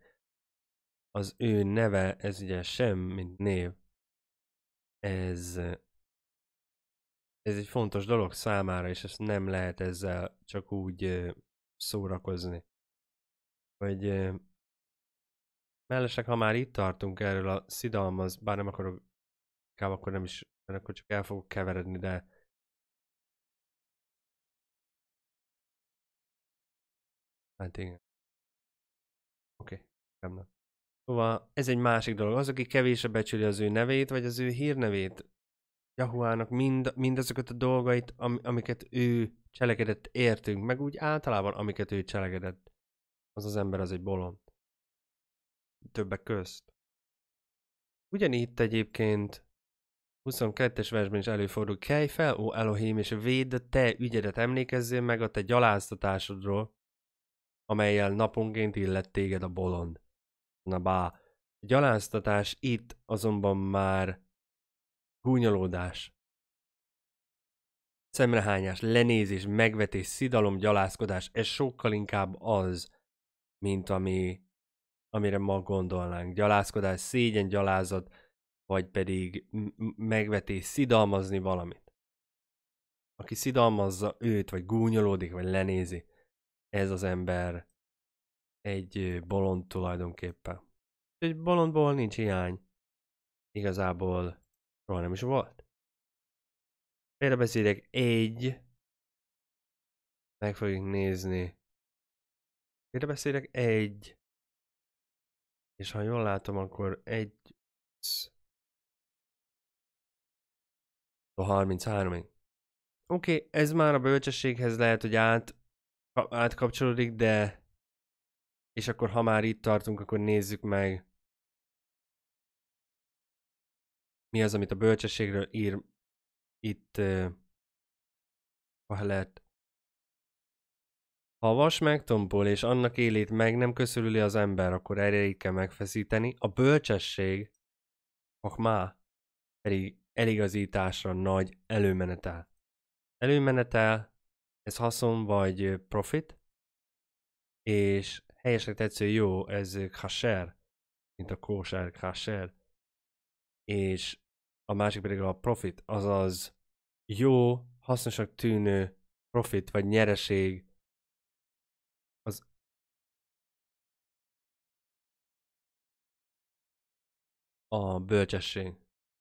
az ő neve, ez ugye sem, mint név, ez, ez egy fontos dolog számára, és ezt nem lehet ezzel csak úgy szórakozni. Hogy mellesleg, ha már itt tartunk erről a szidalmaz, bár nem akarok, inkább akkor nem is, mert akkor csak el fogok keveredni, de Hát igen. Oké, okay. nem, Szóval ez egy másik dolog. Az, aki kevésre becsüli az ő nevét, vagy az ő hírnevét, Jahuának mind, mindazokat a dolgait, am, amiket ő cselekedett értünk, meg úgy általában, amiket ő cselekedett, az az ember az egy bolond. Többek közt. Ugyanitt egyébként 22-es versben is előfordul, kelj fel, ó Elohim, és védd a te ügyedet, emlékezzél meg a te gyaláztatásodról, amelyel naponként illett téged a bolond. Na bá, a gyaláztatás itt azonban már gúnyolódás, szemrehányás, lenézés, megvetés, szidalom, gyalázkodás, ez sokkal inkább az, mint ami, amire ma gondolnánk. Gyalázkodás, szégyen, gyalázat, vagy pedig megvetés, szidalmazni valamit. Aki szidalmazza őt, vagy gúnyolódik, vagy lenézi, ez az ember egy bolond tulajdonképpen. Egy bolondból nincs hiány. Igazából soha nem is volt. Félrebeszélek egy. Meg fogjuk nézni. Félrebeszélek egy. És ha jól látom, akkor egy... 33 szóval Oké, okay, ez már a bölcsességhez lehet, hogy át átkapcsolódik, de és akkor ha már itt tartunk, akkor nézzük meg mi az, amit a bölcsességről ír itt uh, lehet Ha a vas megtompol, és annak élét meg nem köszörüli az ember, akkor erejét kell megfeszíteni. A bölcsesség, má pedig eligazításra nagy előmenetel. Előmenetel ez haszon vagy profit, és helyesnek tetsző jó, ez kasher, mint a kóser, kasher, és a másik pedig a profit, azaz jó, hasznosak tűnő profit vagy nyereség az a bölcsesség.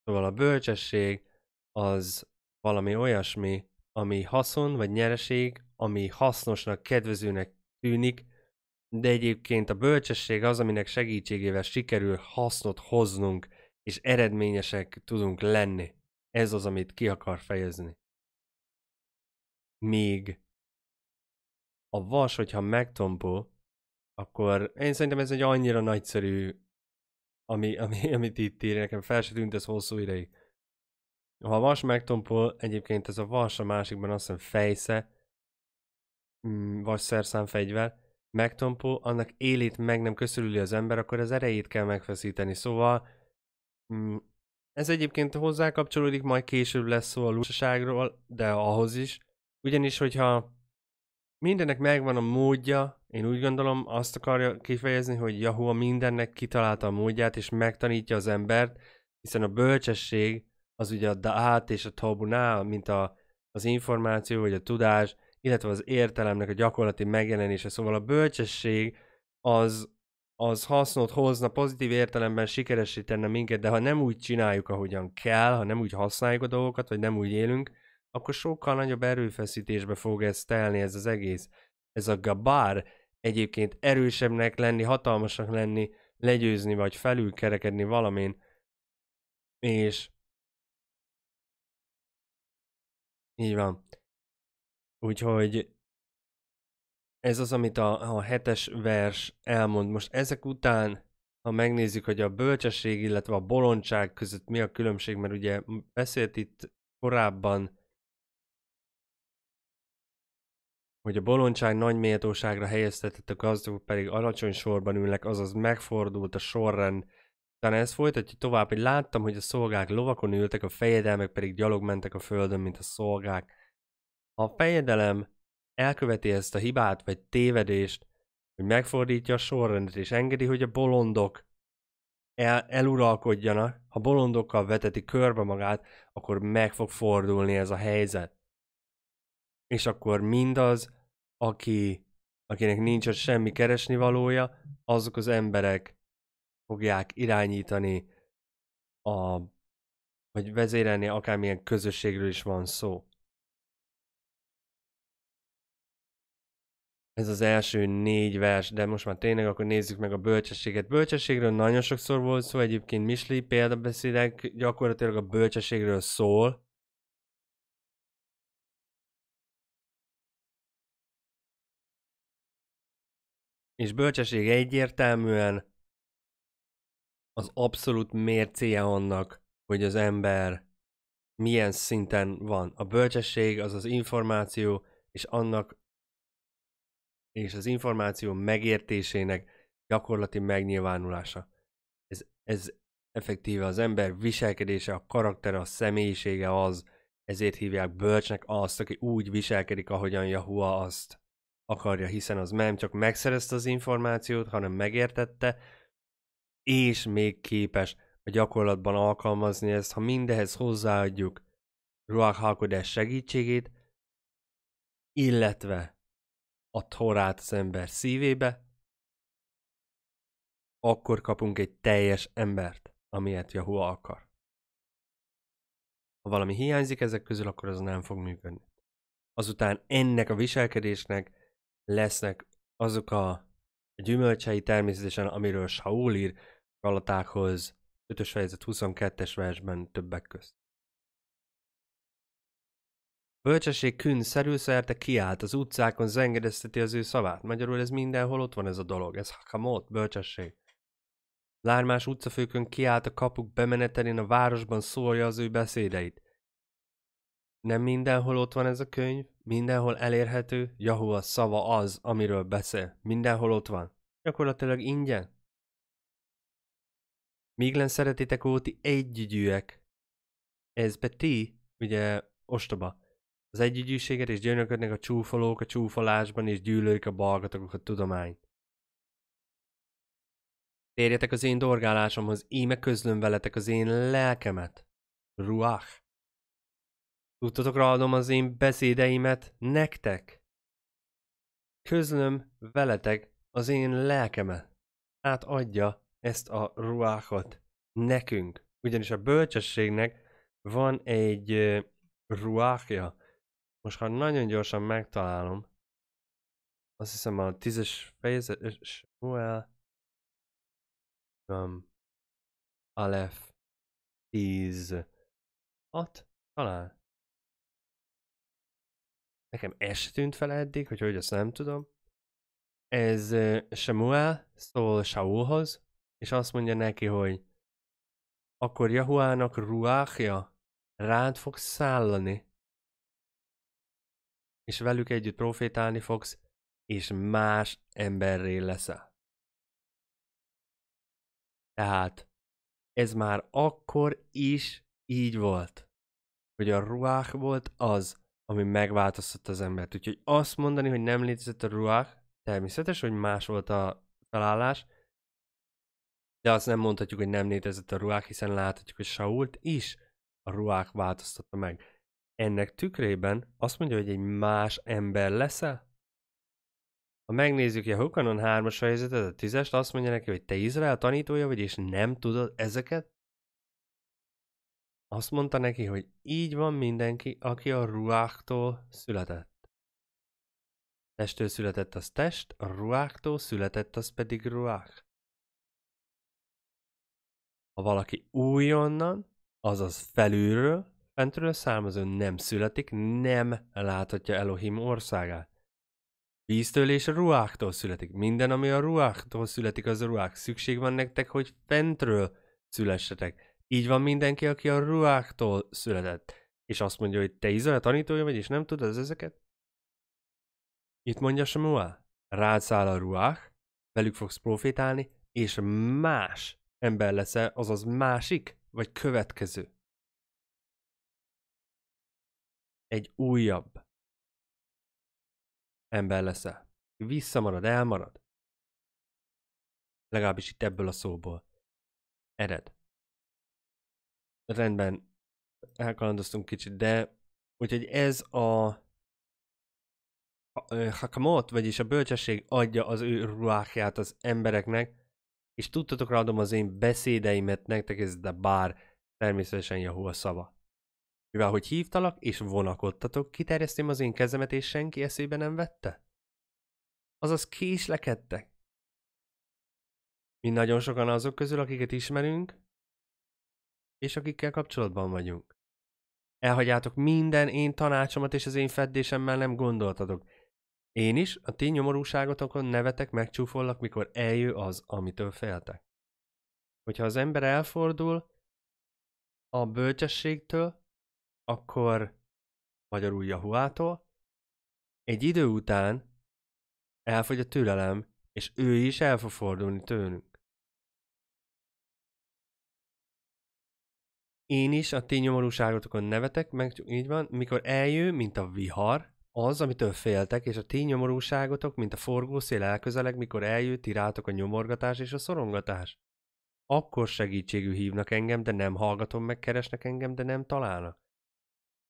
Szóval a bölcsesség az valami olyasmi, ami haszon vagy nyereség, ami hasznosnak, kedvezőnek tűnik, de egyébként a bölcsesség az, aminek segítségével sikerül hasznot hoznunk, és eredményesek tudunk lenni. Ez az, amit ki akar fejezni. Míg a vas, hogyha megtompol, akkor én szerintem ez egy annyira nagyszerű, ami, ami, amit itt ír, nekem fel se tűnt ez hosszú ideig ha vas megtompol, egyébként ez a vas a másikban azt hiszem fejsze, mm, vas szerszám fegyver, megtompol, annak élét meg nem köszörüli az ember, akkor az erejét kell megfeszíteni. Szóval mm, ez egyébként hozzá kapcsolódik, majd később lesz szó a lusaságról, de ahhoz is. Ugyanis, hogyha mindennek megvan a módja, én úgy gondolom azt akarja kifejezni, hogy Yahoo mindennek kitalálta a módját és megtanítja az embert, hiszen a bölcsesség az ugye a dát és a tabuná, mint a, az információ vagy a tudás, illetve az értelemnek a gyakorlati megjelenése. Szóval a bölcsesség az, az hasznot hozna, pozitív értelemben sikeresítene minket, de ha nem úgy csináljuk, ahogyan kell, ha nem úgy használjuk a dolgokat, vagy nem úgy élünk, akkor sokkal nagyobb erőfeszítésbe fog ez telni ez az egész. Ez a gabár egyébként erősebbnek lenni, hatalmasnak lenni, legyőzni vagy felülkerekedni valamin, és Így van. Úgyhogy ez az, amit a, a hetes vers elmond. Most ezek után, ha megnézzük, hogy a bölcsesség, illetve a bolondság között mi a különbség, mert ugye beszélt itt korábban, hogy a bolondság nagy méltóságra helyeztetett, a gazdagok pedig alacsony sorban ülnek, azaz megfordult a sorrend, Utána ez folytatja tovább, hogy láttam, hogy a szolgák lovakon ültek, a fejedelmek pedig gyalog mentek a földön, mint a szolgák. Ha a fejedelem elköveti ezt a hibát vagy tévedést, hogy megfordítja a sorrendet és engedi, hogy a bolondok el, eluralkodjanak, ha bolondokkal veteti körbe magát, akkor meg fog fordulni ez a helyzet. És akkor mindaz, aki, akinek nincs ott semmi keresni valója, azok az emberek fogják irányítani, a, vagy vezérelni akármilyen közösségről is van szó. Ez az első négy vers, de most már tényleg akkor nézzük meg a bölcsességet. Bölcsességről nagyon sokszor volt szó, egyébként Misli példabeszédek gyakorlatilag a bölcsességről szól. És bölcsesség egyértelműen az abszolút mércéje annak, hogy az ember milyen szinten van. A bölcsesség az az információ, és annak és az információ megértésének gyakorlati megnyilvánulása. Ez, ez effektíve az ember viselkedése, a karaktere, a személyisége az, ezért hívják bölcsnek azt, aki úgy viselkedik, ahogyan Yahua azt akarja, hiszen az nem csak megszerezte az információt, hanem megértette, és még képes a gyakorlatban alkalmazni ezt, ha mindehhez hozzáadjuk Ruach Hakodes segítségét, illetve a torát az ember szívébe, akkor kapunk egy teljes embert, amilyet Jahua akar. Ha valami hiányzik ezek közül, akkor az nem fog működni. Azután ennek a viselkedésnek lesznek azok a gyümölcsei természetesen, amiről Saul ír, Galatákhoz, 5-ös fejezet 22-es versben többek közt. bölcsesség kün szerűszerte kiállt, az utcákon zengedezteti az ő szavát. Magyarul ez mindenhol ott van ez a dolog, ez hakamot, bölcsesség. Lármás utcafőkön kiállt a kapuk bemenetelén a városban szólja az ő beszédeit. Nem mindenhol ott van ez a könyv, mindenhol elérhető, Jahua szava az, amiről beszél. Mindenhol ott van. Gyakorlatilag ingyen. Míglen szeretitek óti együgyűek. Ez be ti, ugye, ostoba. Az együgyűséget és gyönyörködnek a csúfolók a csúfolásban, és gyűlölik a balgatokok a tudomány. Térjetek az én dorgálásomhoz, íme közlöm veletek az én lelkemet. Ruach. Tudtotokra ráadom az én beszédeimet nektek. Közlöm veletek az én lelkemet. Hát adja ezt a ruákat nekünk. Ugyanis a bölcsességnek van egy ruákja. Most ha nagyon gyorsan megtalálom, azt hiszem a tízes fejezet, Joel, um, Alef, tíz, 6, talán. Nekem S tűnt fel eddig, hogy hogy azt nem tudom. Ez Samuel szól Saulhoz, és azt mondja neki, hogy akkor Jahuának ruáhja rád fog szállani, és velük együtt profétálni fogsz, és más emberré leszel. Tehát ez már akkor is így volt, hogy a ruák volt az, ami megváltoztatta az embert. Úgyhogy azt mondani, hogy nem létezett a ruák, természetes, hogy más volt a felállás, de azt nem mondhatjuk, hogy nem létezett a ruák, hiszen láthatjuk, hogy Sault is a ruák változtatta meg. Ennek tükrében azt mondja, hogy egy más ember leszel? Ha megnézzük a Hukanon 3-as helyzetet, a 10 azt mondja neki, hogy te Izrael tanítója vagy, és nem tudod ezeket? Azt mondta neki, hogy így van mindenki, aki a ruáktól született. Testől született az test, a ruáktól született az pedig ruák. Ha valaki újonnan, azaz felülről, fentről származó nem születik, nem láthatja Elohim országát. Víztől és a ruáktól születik. Minden, ami a ruáktól születik, az a ruák. Szükség van nektek, hogy fentről szülessetek. Így van mindenki, aki a ruáktól született. És azt mondja, hogy te Izrael tanítója vagy, és nem tudod ezeket? Itt mondja Samuel, rád száll a ruák, velük fogsz profétálni, és más ember leszel, azaz másik, vagy következő? Egy újabb ember leszel. Visszamarad, elmarad. Legalábbis itt ebből a szóból. Ered. Rendben, elkalandoztunk kicsit, de úgyhogy ez a hakamot, vagyis a bölcsesség adja az ő ruháját az embereknek, és tudtatokra adom az én beszédeimet nektek, ez de bár természetesen jahu a szava. Mivel, hogy hívtalak és vonakodtatok, kiterjesztém az én kezemet, és senki eszébe nem vette? Azaz késlekedtek. Mi nagyon sokan azok közül, akiket ismerünk, és akikkel kapcsolatban vagyunk. Elhagyjátok minden én tanácsomat, és az én feddésemmel nem gondoltatok. Én is a ti nyomorúságotokon nevetek, megcsúfollak, mikor eljő az, amitől féltek. Hogyha az ember elfordul a bölcsességtől, akkor magyarul Jahuától, egy idő után elfogy a türelem, és ő is el fog fordulni tőlünk. Én is a ti nyomorúságotokon nevetek, meg így van, mikor eljő, mint a vihar, az, amitől féltek, és a ti nyomorúságotok, mint a forgószél elközeleg, mikor eljött ti a nyomorgatás és a szorongatás. Akkor segítségű hívnak engem, de nem hallgatom meg, keresnek engem, de nem találnak.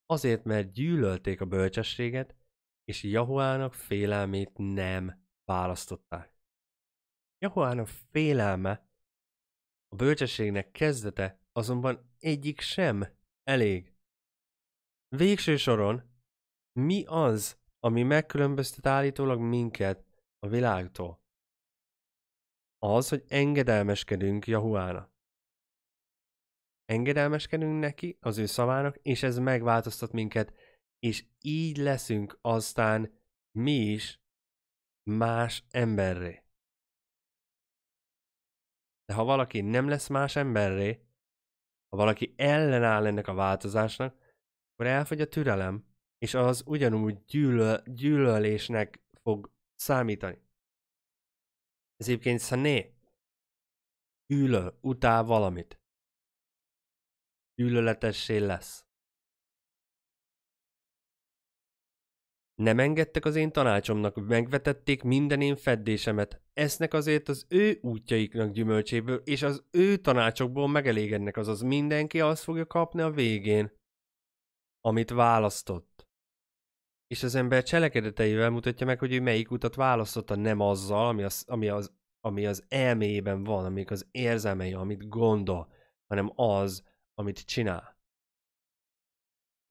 Azért, mert gyűlölték a bölcsességet, és Jahuának félelmét nem választották. Jahuának félelme, a bölcsességnek kezdete azonban egyik sem elég. Végső soron mi az, ami megkülönböztet állítólag minket a világtól? Az, hogy engedelmeskedünk Jahuának. Engedelmeskedünk neki, az ő szavának, és ez megváltoztat minket, és így leszünk aztán mi is más emberré. De ha valaki nem lesz más emberré, ha valaki ellenáll ennek a változásnak, akkor elfogy a türelem, és az ugyanúgy gyűlöl, gyűlölésnek fog számítani. Ez egyébként szané. Gyűlöl, utál valamit. Gyűlöletessé lesz. Nem engedtek az én tanácsomnak, megvetették minden én feddésemet, esznek azért az ő útjaiknak gyümölcséből, és az ő tanácsokból megelégednek, azaz mindenki azt fogja kapni a végén, amit választott és az ember cselekedeteivel mutatja meg, hogy ő melyik utat választotta, nem azzal, ami az, ami az, ami az elméjében van, amik az érzelmei, amit gondol, hanem az, amit csinál.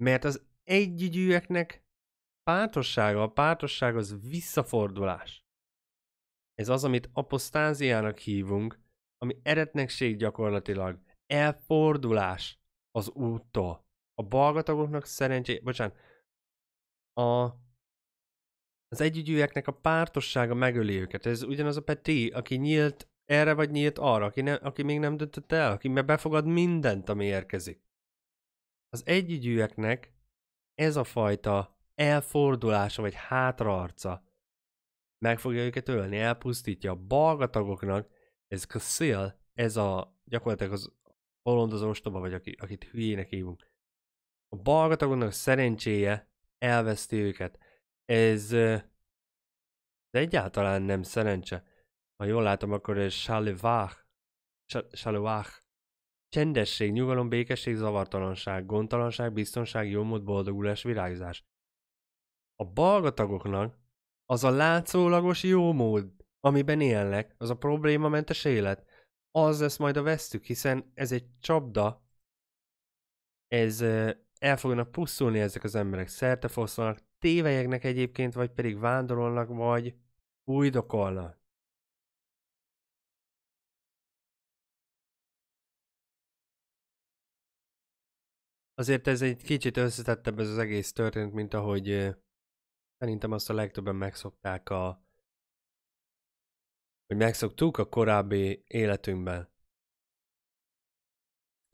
Mert az együgyűeknek pártossága, a pártosság az visszafordulás. Ez az, amit apostáziának hívunk, ami eretnekség gyakorlatilag, elfordulás az úttól. A balgatagoknak szerencsé, bocsánat, a az együgyűeknek a pártossága megöli őket. Ez ugyanaz a Peti, aki nyílt erre vagy nyílt arra, aki, ne, aki még nem döntött el, aki meg befogad mindent, ami érkezik. Az együgyűeknek ez a fajta elfordulása vagy hátraarca meg fogja őket ölni, elpusztítja. A balgatagoknak ez a szél, ez a gyakorlatilag az bolond az ostoba, vagy akit, akit hülyének hívunk. A balgatagoknak szerencséje elveszti őket. Ez, ez egyáltalán nem szerencse. Ha jól látom, akkor ez Salivach, Salivach Csendesség, nyugalom, békesség, zavartalanság, gondtalanság, biztonság, jómód, boldogulás, virágzás. A balgatagoknak az a látszólagos jómód, amiben élnek, az a problémamentes élet, az lesz majd a vesztük, hiszen ez egy csapda, ez el fognak pusztulni ezek az emberek, szertefoszlanak, tévejeknek egyébként, vagy pedig vándorolnak, vagy újdokolnak. Azért ez egy kicsit összetettebb ez az egész történet, mint ahogy szerintem azt a legtöbben megszokták a hogy megszoktuk a korábbi életünkben.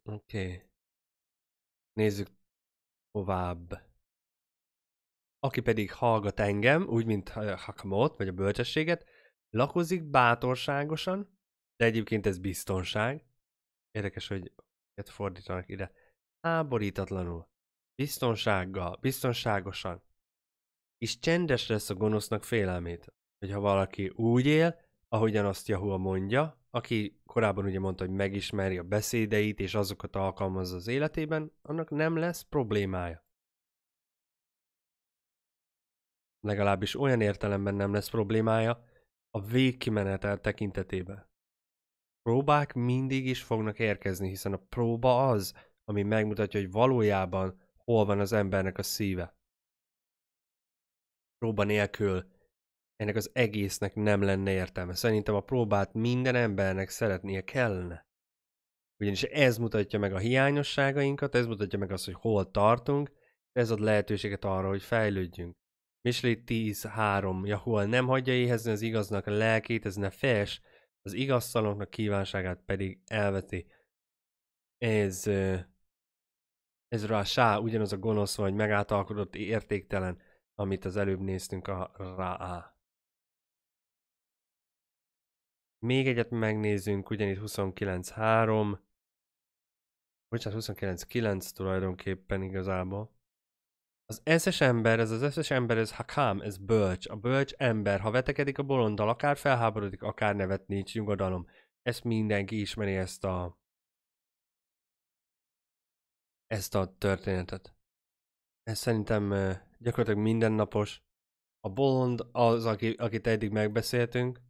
Oké. Okay. Nézzük tovább. Aki pedig hallgat engem, úgy mint Hakamot, vagy a bölcsességet, lakozik bátorságosan, de egyébként ez biztonság. Érdekes, hogy ezt fordítanak ide. Háborítatlanul, biztonsággal, biztonságosan. És csendes lesz a gonosznak félelmét, hogyha valaki úgy él, ahogyan azt Jahua mondja, aki korábban ugye mondta, hogy megismeri a beszédeit, és azokat alkalmazza az életében, annak nem lesz problémája. Legalábbis olyan értelemben nem lesz problémája a végkimenetel tekintetében. Próbák mindig is fognak érkezni, hiszen a próba az, ami megmutatja, hogy valójában hol van az embernek a szíve. Próba nélkül ennek az egésznek nem lenne értelme. Szerintem a próbát minden embernek szeretnie kellene. Ugyanis ez mutatja meg a hiányosságainkat, ez mutatja meg azt, hogy hol tartunk, ez ad lehetőséget arra, hogy fejlődjünk. Misli 10.3. Jahol nem hagyja éhezni az igaznak a lelkét, ez ne fes, az igaz szalonnak kívánságát pedig elveti. Ez, ez rá sá, ugyanaz a gonosz, vagy megáltalkodott értéktelen, amit az előbb néztünk a rá. Még egyet megnézzünk, ugyanígy 293, Bocsánat, 29.9 tulajdonképpen igazából. Az eszes ember, ez az eszes ember, ez hakám, ez bölcs. A bölcs ember, ha vetekedik a bolonddal, akár felháborodik, akár nevet nincs nyugodalom. Ezt mindenki ismeri, ezt a ezt a történetet. Ez szerintem gyakorlatilag mindennapos. A bolond az, aki, akit eddig megbeszéltünk,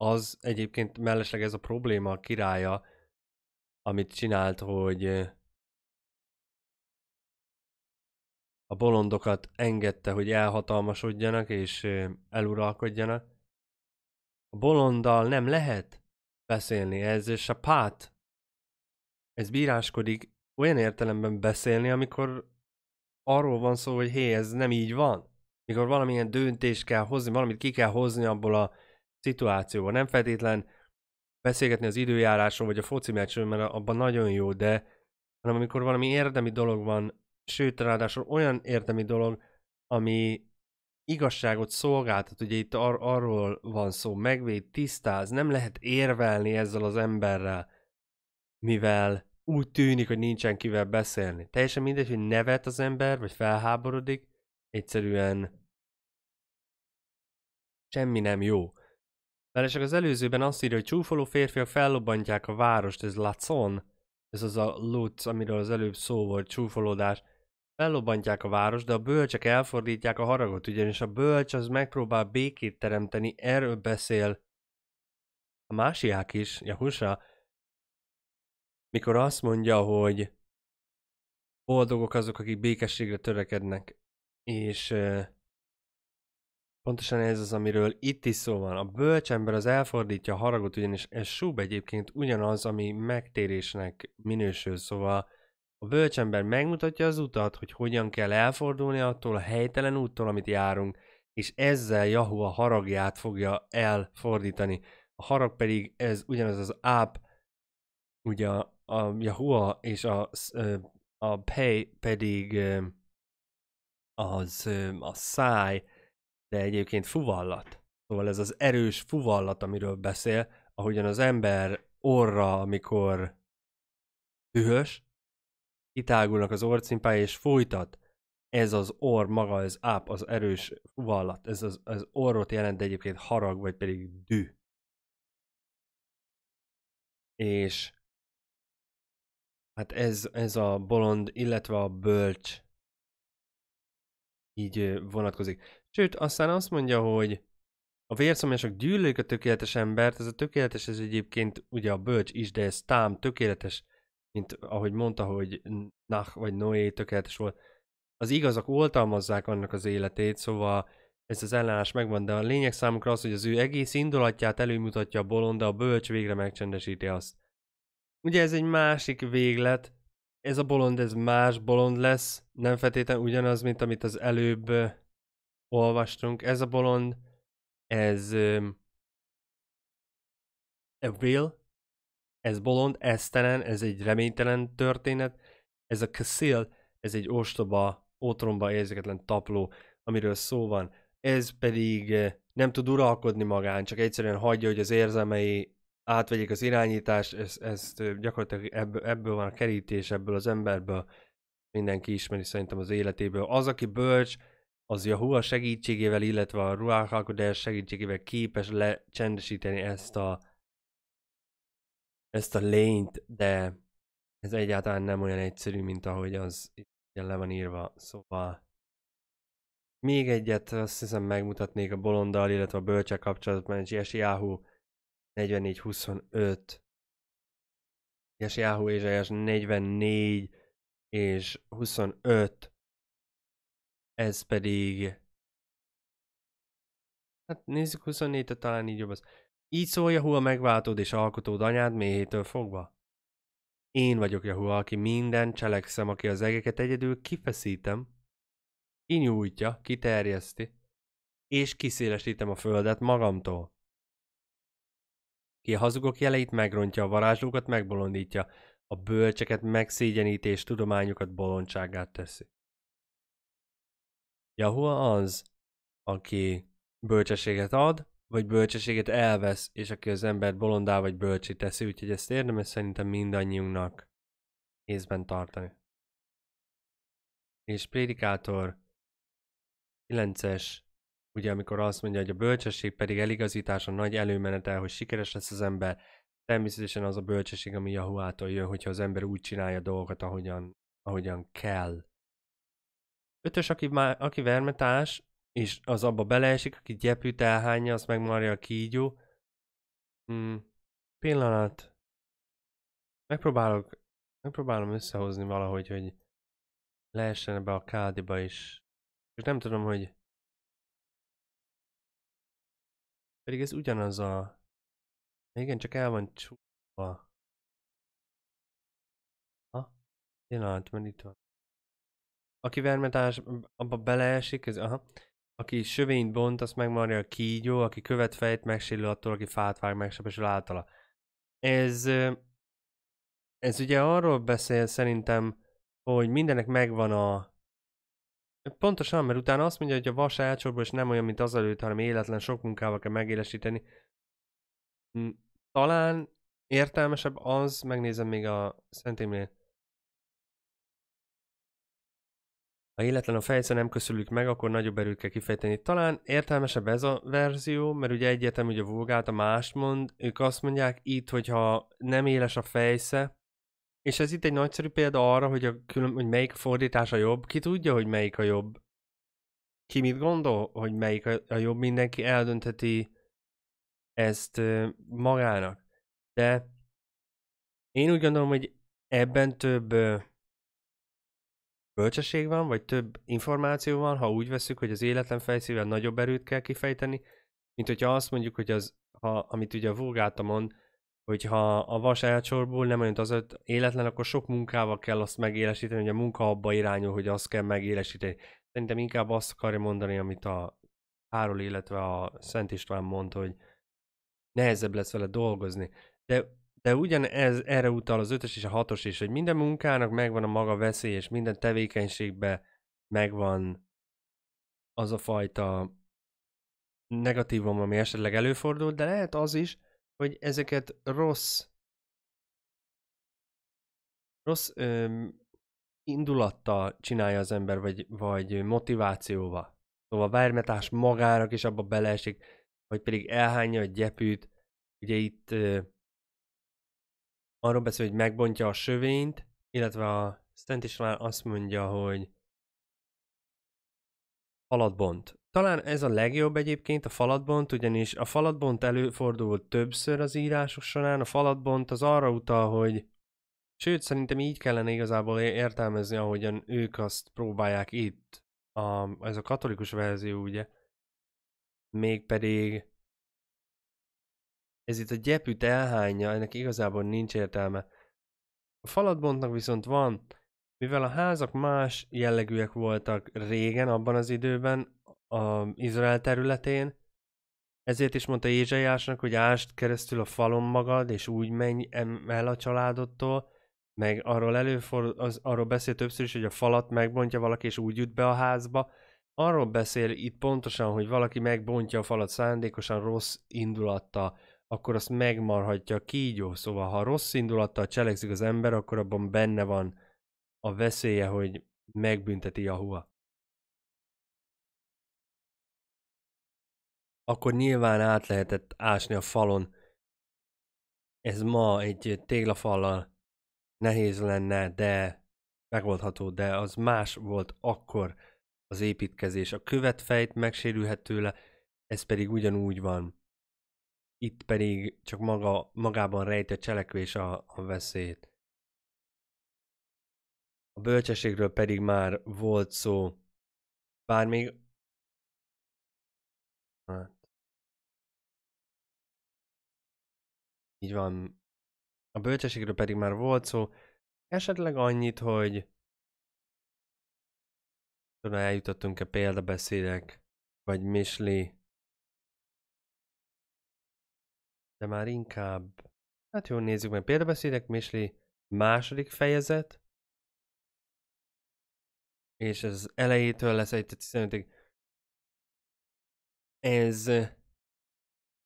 az egyébként mellesleg ez a probléma a királya, amit csinált, hogy a bolondokat engedte, hogy elhatalmasodjanak és eluralkodjanak. A bolonddal nem lehet beszélni, ez és a pát, ez bíráskodik olyan értelemben beszélni, amikor arról van szó, hogy hé, ez nem így van. Mikor valamilyen döntést kell hozni, valamit ki kell hozni abból a szituációban. Nem feltétlen beszélgetni az időjárásról, vagy a foci meccsről, mert abban nagyon jó, de hanem amikor valami érdemi dolog van, sőt, ráadásul olyan érdemi dolog, ami igazságot szolgáltat, ugye itt ar- arról van szó, megvéd, tisztáz, nem lehet érvelni ezzel az emberrel, mivel úgy tűnik, hogy nincsen kivel beszélni. Teljesen mindegy, hogy nevet az ember, vagy felháborodik, egyszerűen semmi nem jó. Ráadásul az előzőben azt írja, hogy csúfoló férfiak fellobbantják a várost, ez Lacon, ez az a Lutz, amiről az előbb szó volt, csúfolódás. Fellobbantják a várost, de a bölcsek elfordítják a haragot, ugyanis a bölcs az megpróbál békét teremteni, erről beszél a másiák is, Jahusa, mikor azt mondja, hogy boldogok azok, akik békességre törekednek, és Pontosan ez az, amiről itt is szó van. A bölcs ember az elfordítja a haragot, ugyanis ez súb egyébként ugyanaz, ami megtérésnek minősül, szóval a bölcsember megmutatja az utat, hogy hogyan kell elfordulni attól a helytelen úttól, amit járunk, és ezzel Jahu a haragját fogja elfordítani. A harag pedig ez ugyanaz az áp, ugye a, a és a, a pej pedig az a száj, de egyébként fuvallat. Szóval ez az erős fuvallat, amiről beszél, ahogyan az ember orra, amikor dühös, kitágulnak az orcimpája, és folytat. Ez az orr maga, ez áp, az erős fuvallat. Ez az, az orrot jelent de egyébként harag, vagy pedig dű. És hát ez, ez a bolond, illetve a bölcs így vonatkozik. Sőt, aztán azt mondja, hogy a vérszomjasok gyűlölik a tökéletes embert, ez a tökéletes, ez egyébként ugye a bölcs is, de ez tám tökéletes, mint ahogy mondta, hogy Nach vagy Noé tökéletes volt. Az igazak oltalmazzák annak az életét, szóval ez az ellenállás megvan, de a lényeg számukra az, hogy az ő egész indulatját előmutatja a bolond, de a bölcs végre megcsendesíti azt. Ugye ez egy másik véglet, ez a bolond, ez más bolond lesz, nem feltétlenül ugyanaz, mint amit az előbb olvastunk. Ez a bolond, ez a Will, ez bolond, eztelen, ez egy reménytelen történet, ez a Cassil, ez egy ostoba, otromba érzéketlen tapló, amiről szó van. Ez pedig nem tud uralkodni magán, csak egyszerűen hagyja, hogy az érzelmei átvegyék az irányítást, ezt, ezt gyakorlatilag ebből, ebből van a kerítés, ebből az emberből mindenki ismeri szerintem az életéből. Az, aki bölcs, az Yahua segítségével, illetve a Ruach HaKodesh segítségével képes lecsendesíteni ezt a ezt a lényt, de ez egyáltalán nem olyan egyszerű, mint ahogy az le van írva. Szóval még egyet azt hiszem megmutatnék a bolonddal, illetve a bölcsek kapcsolatban, és Yeshiahu 44-25. Yeshiahu és 44 és 25 ez pedig... Hát nézzük 24 t talán így jobb az. Így szól Yahoo a megváltód és alkotód anyád méhétől fogva. Én vagyok Yahoo, aki minden cselekszem, aki az egeket egyedül kifeszítem, kinyújtja, kiterjeszti, és kiszélesítem a földet magamtól. Ki a hazugok jeleit megrontja, a varázslókat megbolondítja, a bölcseket megszégyenítés tudományokat bolondságát teszi. Jahua az, aki bölcsességet ad, vagy bölcsességet elvesz, és aki az embert bolondá vagy bölcsi teszi, úgyhogy ezt érdemes szerintem mindannyiunknak észben tartani. És prédikátor 9-es, ugye amikor azt mondja, hogy a bölcsesség pedig a nagy előmenetel, hogy sikeres lesz az ember, természetesen az a bölcsesség, ami Jahuától jön, hogyha az ember úgy csinálja dolgokat, ahogyan, ahogyan kell. Ötös, aki, má, aki vermetás, és az abba beleesik, aki gyepűt elhányja, azt megmarja a kígyó. Hmm. Pillanat. Megpróbálok, megpróbálom összehozni valahogy, hogy leessen ebbe a kádiba is. És nem tudom, hogy... Pedig ez ugyanaz a... Igen, csak el van csúva. Ha? Pillanat, mert itt van aki vermetás abba beleesik, ez, aha, aki sövényt bont, azt megmarja a kígyó, aki követ fejt, megsérül attól, aki fát vág, megsebesül általa. Ez, ez ugye arról beszél szerintem, hogy mindenek megvan a... Pontosan, mert utána azt mondja, hogy a vas elcsorból és nem olyan, mint azelőtt, hanem életlen sok munkával kell megélesíteni. Hm, talán értelmesebb az, megnézem még a Szent Imrén, Ha életlen a fejszó nem köszülük meg, akkor nagyobb erőt kell kifejteni. Talán értelmesebb ez a verzió, mert ugye egyértelmű, hogy a a mást mond, ők azt mondják itt, hogyha nem éles a fejsze, és ez itt egy nagyszerű példa arra, hogy, a külön, hogy melyik fordítás a jobb, ki tudja, hogy melyik a jobb. Ki mit gondol, hogy melyik a, a jobb, mindenki eldöntheti ezt magának. De én úgy gondolom, hogy ebben több bölcsesség van, vagy több információ van, ha úgy veszük, hogy az életlen fejszével nagyobb erőt kell kifejteni, mint hogyha azt mondjuk, hogy az, ha, amit ugye a mond, hogyha a vas elcsorból nem olyan az életlen, akkor sok munkával kell azt megélesíteni, hogy a munka abba irányul, hogy azt kell megélesíteni. Szerintem inkább azt akarja mondani, amit a Árul, illetve a Szent István mond, hogy nehezebb lesz vele dolgozni. De de ugyanez erre utal az ötös és a hatos is, hogy minden munkának megvan a maga veszély, és minden tevékenységbe megvan az a fajta negatívum, ami esetleg előfordul, de lehet az is, hogy ezeket rossz rossz ö, indulattal csinálja az ember, vagy, vagy motivációval. Szóval vármetás magának is abba beleesik, vagy pedig elhányja a gyepűt. Ugye itt arról beszél, hogy megbontja a sövényt, illetve a Szent István azt mondja, hogy falatbont. Talán ez a legjobb egyébként, a falatbont, ugyanis a falatbont előfordul többször az írások során, a falatbont az arra utal, hogy sőt, szerintem így kellene igazából értelmezni, ahogyan ők azt próbálják itt. A, ez a katolikus verzió, ugye? Mégpedig ez itt a gyepüt elhányja, ennek igazából nincs értelme. A falatbontnak viszont van, mivel a házak más jellegűek voltak régen, abban az időben, a Izrael területén, ezért is mondta Ézsaiásnak, hogy ást keresztül a falon magad, és úgy menj el a családottól, meg arról előfor, az, arról beszél többször is, hogy a falat megbontja valaki, és úgy jut be a házba. Arról beszél itt pontosan, hogy valaki megbontja a falat szándékosan rossz indulatta akkor azt megmarhatja a kígyó. Szóval, ha rossz indulattal cselekszik az ember, akkor abban benne van a veszélye, hogy megbünteti hua. Akkor nyilván át lehetett ásni a falon. Ez ma egy téglafallal nehéz lenne, de megoldható, de az más volt akkor az építkezés. A követfejt megsérülhet tőle, ez pedig ugyanúgy van itt pedig csak maga, magában a cselekvés a, a veszélyt. A bölcsességről pedig már volt szó, bár még hát. Így van. A bölcsességről pedig már volt szó, esetleg annyit, hogy tudom, eljutottunk-e példabeszédek, vagy misli de már inkább... Hát, hát jó, nézzük meg. Példabeszédek, Misli második fejezet, és ez az elejétől lesz egy 15 Ez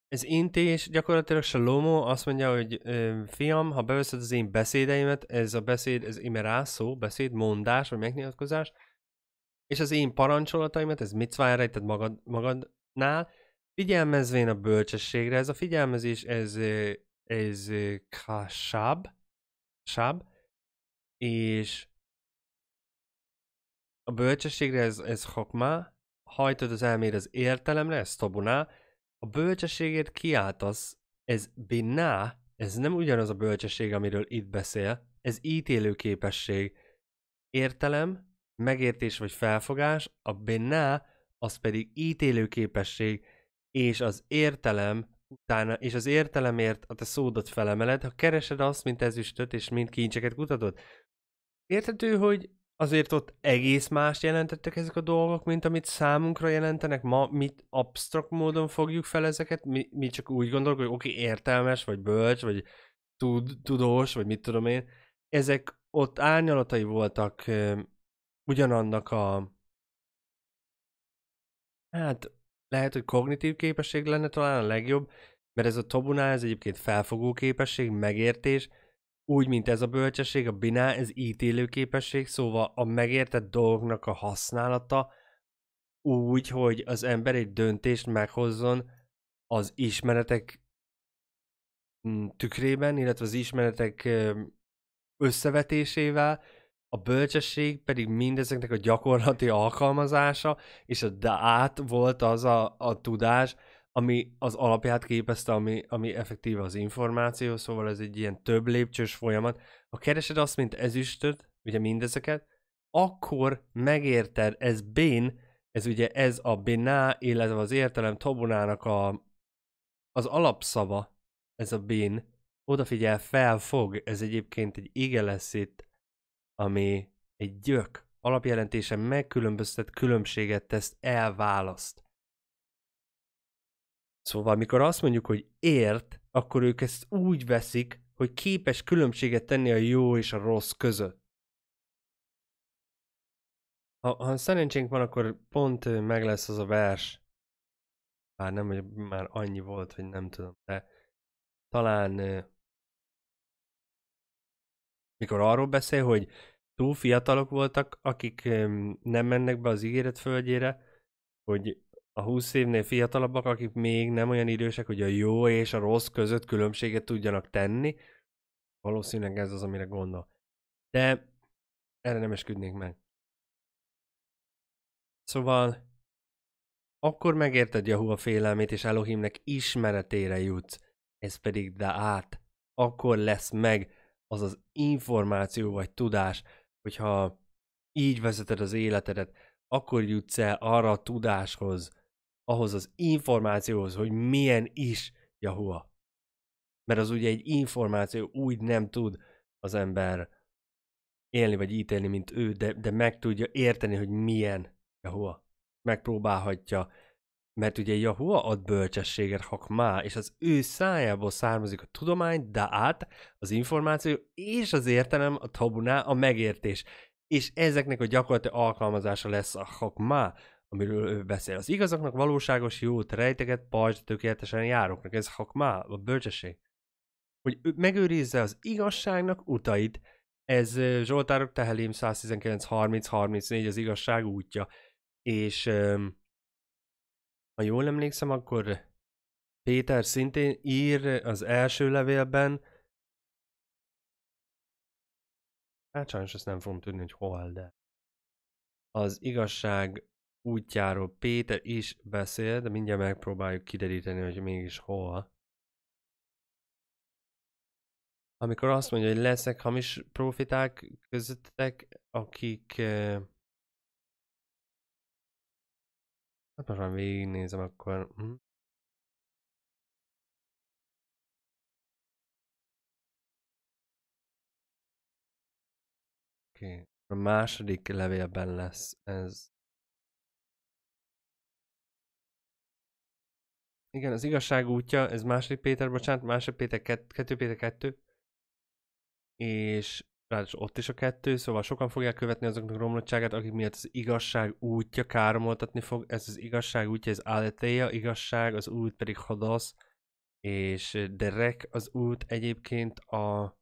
ez Inti és gyakorlatilag Salomo azt mondja, hogy ö, fiam, ha beveszed az én beszédeimet, ez a beszéd, ez imerászó, beszéd, mondás, vagy megnyilatkozás, és az én parancsolataimat, ez mit rejted magad, magadnál, Figyelmezvén a bölcsességre, ez a figyelmezés, ez, ez kásább, sáb, és a bölcsességre ez, ez hokmá, hajtod az elméd az értelemre, ez tobuná, a bölcsességért kiáltasz, ez biná, ez nem ugyanaz a bölcsesség, amiről itt beszél, ez ítélő képesség. Értelem, megértés vagy felfogás, a biná, az pedig ítélő képesség és az értelem utána, és az értelemért a te szódat felemeled, ha keresed azt, mint ezüstöt, és mint kincseket kutatod. Érthető, hogy azért ott egész más jelentettek ezek a dolgok, mint amit számunkra jelentenek, ma mit absztrakt módon fogjuk fel ezeket, mi, mi csak úgy gondolok, hogy oké, okay, értelmes, vagy bölcs, vagy tud, tudós, vagy mit tudom én, ezek ott árnyalatai voltak ö, ugyanannak a hát lehet, hogy kognitív képesség lenne talán a legjobb, mert ez a tobuná, ez egyébként felfogó képesség, megértés, úgy, mint ez a bölcsesség, a biná, ez ítélő képesség, szóval a megértett dolgnak a használata úgy, hogy az ember egy döntést meghozzon az ismeretek mm, tükrében, illetve az ismeretek összevetésével, a bölcsesség pedig mindezeknek a gyakorlati alkalmazása, és a dát volt az a, a tudás, ami az alapját képezte, ami, ami effektíve az információ, szóval ez egy ilyen több lépcsős folyamat. Ha keresed azt, mint ezüstöt, ugye mindezeket, akkor megérted, ez bén, ez ugye ez a biná, illetve az értelem tobonának a, az alapszava, ez a bén, odafigyel, felfog, ez egyébként egy ige lesz itt, ami egy gyök alapjelentése megkülönböztet különbséget tesz, elválaszt. Szóval, mikor azt mondjuk, hogy ért, akkor ők ezt úgy veszik, hogy képes különbséget tenni a jó és a rossz között. Ha, ha szerencsénk van, akkor pont meg lesz az a vers. Bár nem, hogy már annyi volt, hogy nem tudom, de talán mikor arról beszél, hogy túl fiatalok voltak, akik nem mennek be az ígéret földjére, hogy a 20 évnél fiatalabbak, akik még nem olyan idősek, hogy a jó és a rossz között különbséget tudjanak tenni, valószínűleg ez az, amire gondol. De erre nem esküdnék meg. Szóval akkor megérted Jahu a félelmét, és Elohimnek ismeretére jutsz. Ez pedig de át. Akkor lesz meg az az információ vagy tudás, hogyha így vezeted az életedet, akkor jutsz el arra a tudáshoz, ahhoz az információhoz, hogy milyen is Jahua. Mert az ugye egy információ úgy nem tud az ember élni vagy ítélni, mint ő, de, de meg tudja érteni, hogy milyen Jahua. Megpróbálhatja mert ugye Jahua ad bölcsességet hakmá, és az ő szájából származik a tudomány, de át az információ és az értelem, a tabuná, a megértés. És ezeknek a gyakorlati alkalmazása lesz a hakmá, amiről ő beszél. Az igazaknak valóságos jót rejteget pajzs tökéletesen járóknak. Ez hakmá, a bölcsesség. Hogy megőrizze az igazságnak utait, ez Zsoltárok Tehelim 119.30.34 az igazság útja. És um, ha jól emlékszem, akkor Péter szintén ír az első levélben, hát sajnos ezt nem fogom tudni, hogy hol, de az igazság útjáról Péter is beszél, de mindjárt megpróbáljuk kideríteni, hogy mégis hol. Amikor azt mondja, hogy lesznek hamis profiták közöttek, akik eh, Hát most már végignézem, akkor... Hm. Oké. Okay. A második levélben lesz ez. Igen, az igazság útja, ez második Péter, bocsánat, második Péter, 2 Péter 2. És ráadásul ott is a kettő, szóval sokan fogják követni azoknak a romlottságát, akik miatt az igazság útja káromoltatni fog, ez az igazság útja, ez áletéja, igazság, az út pedig hadasz, és eh, derek az út egyébként a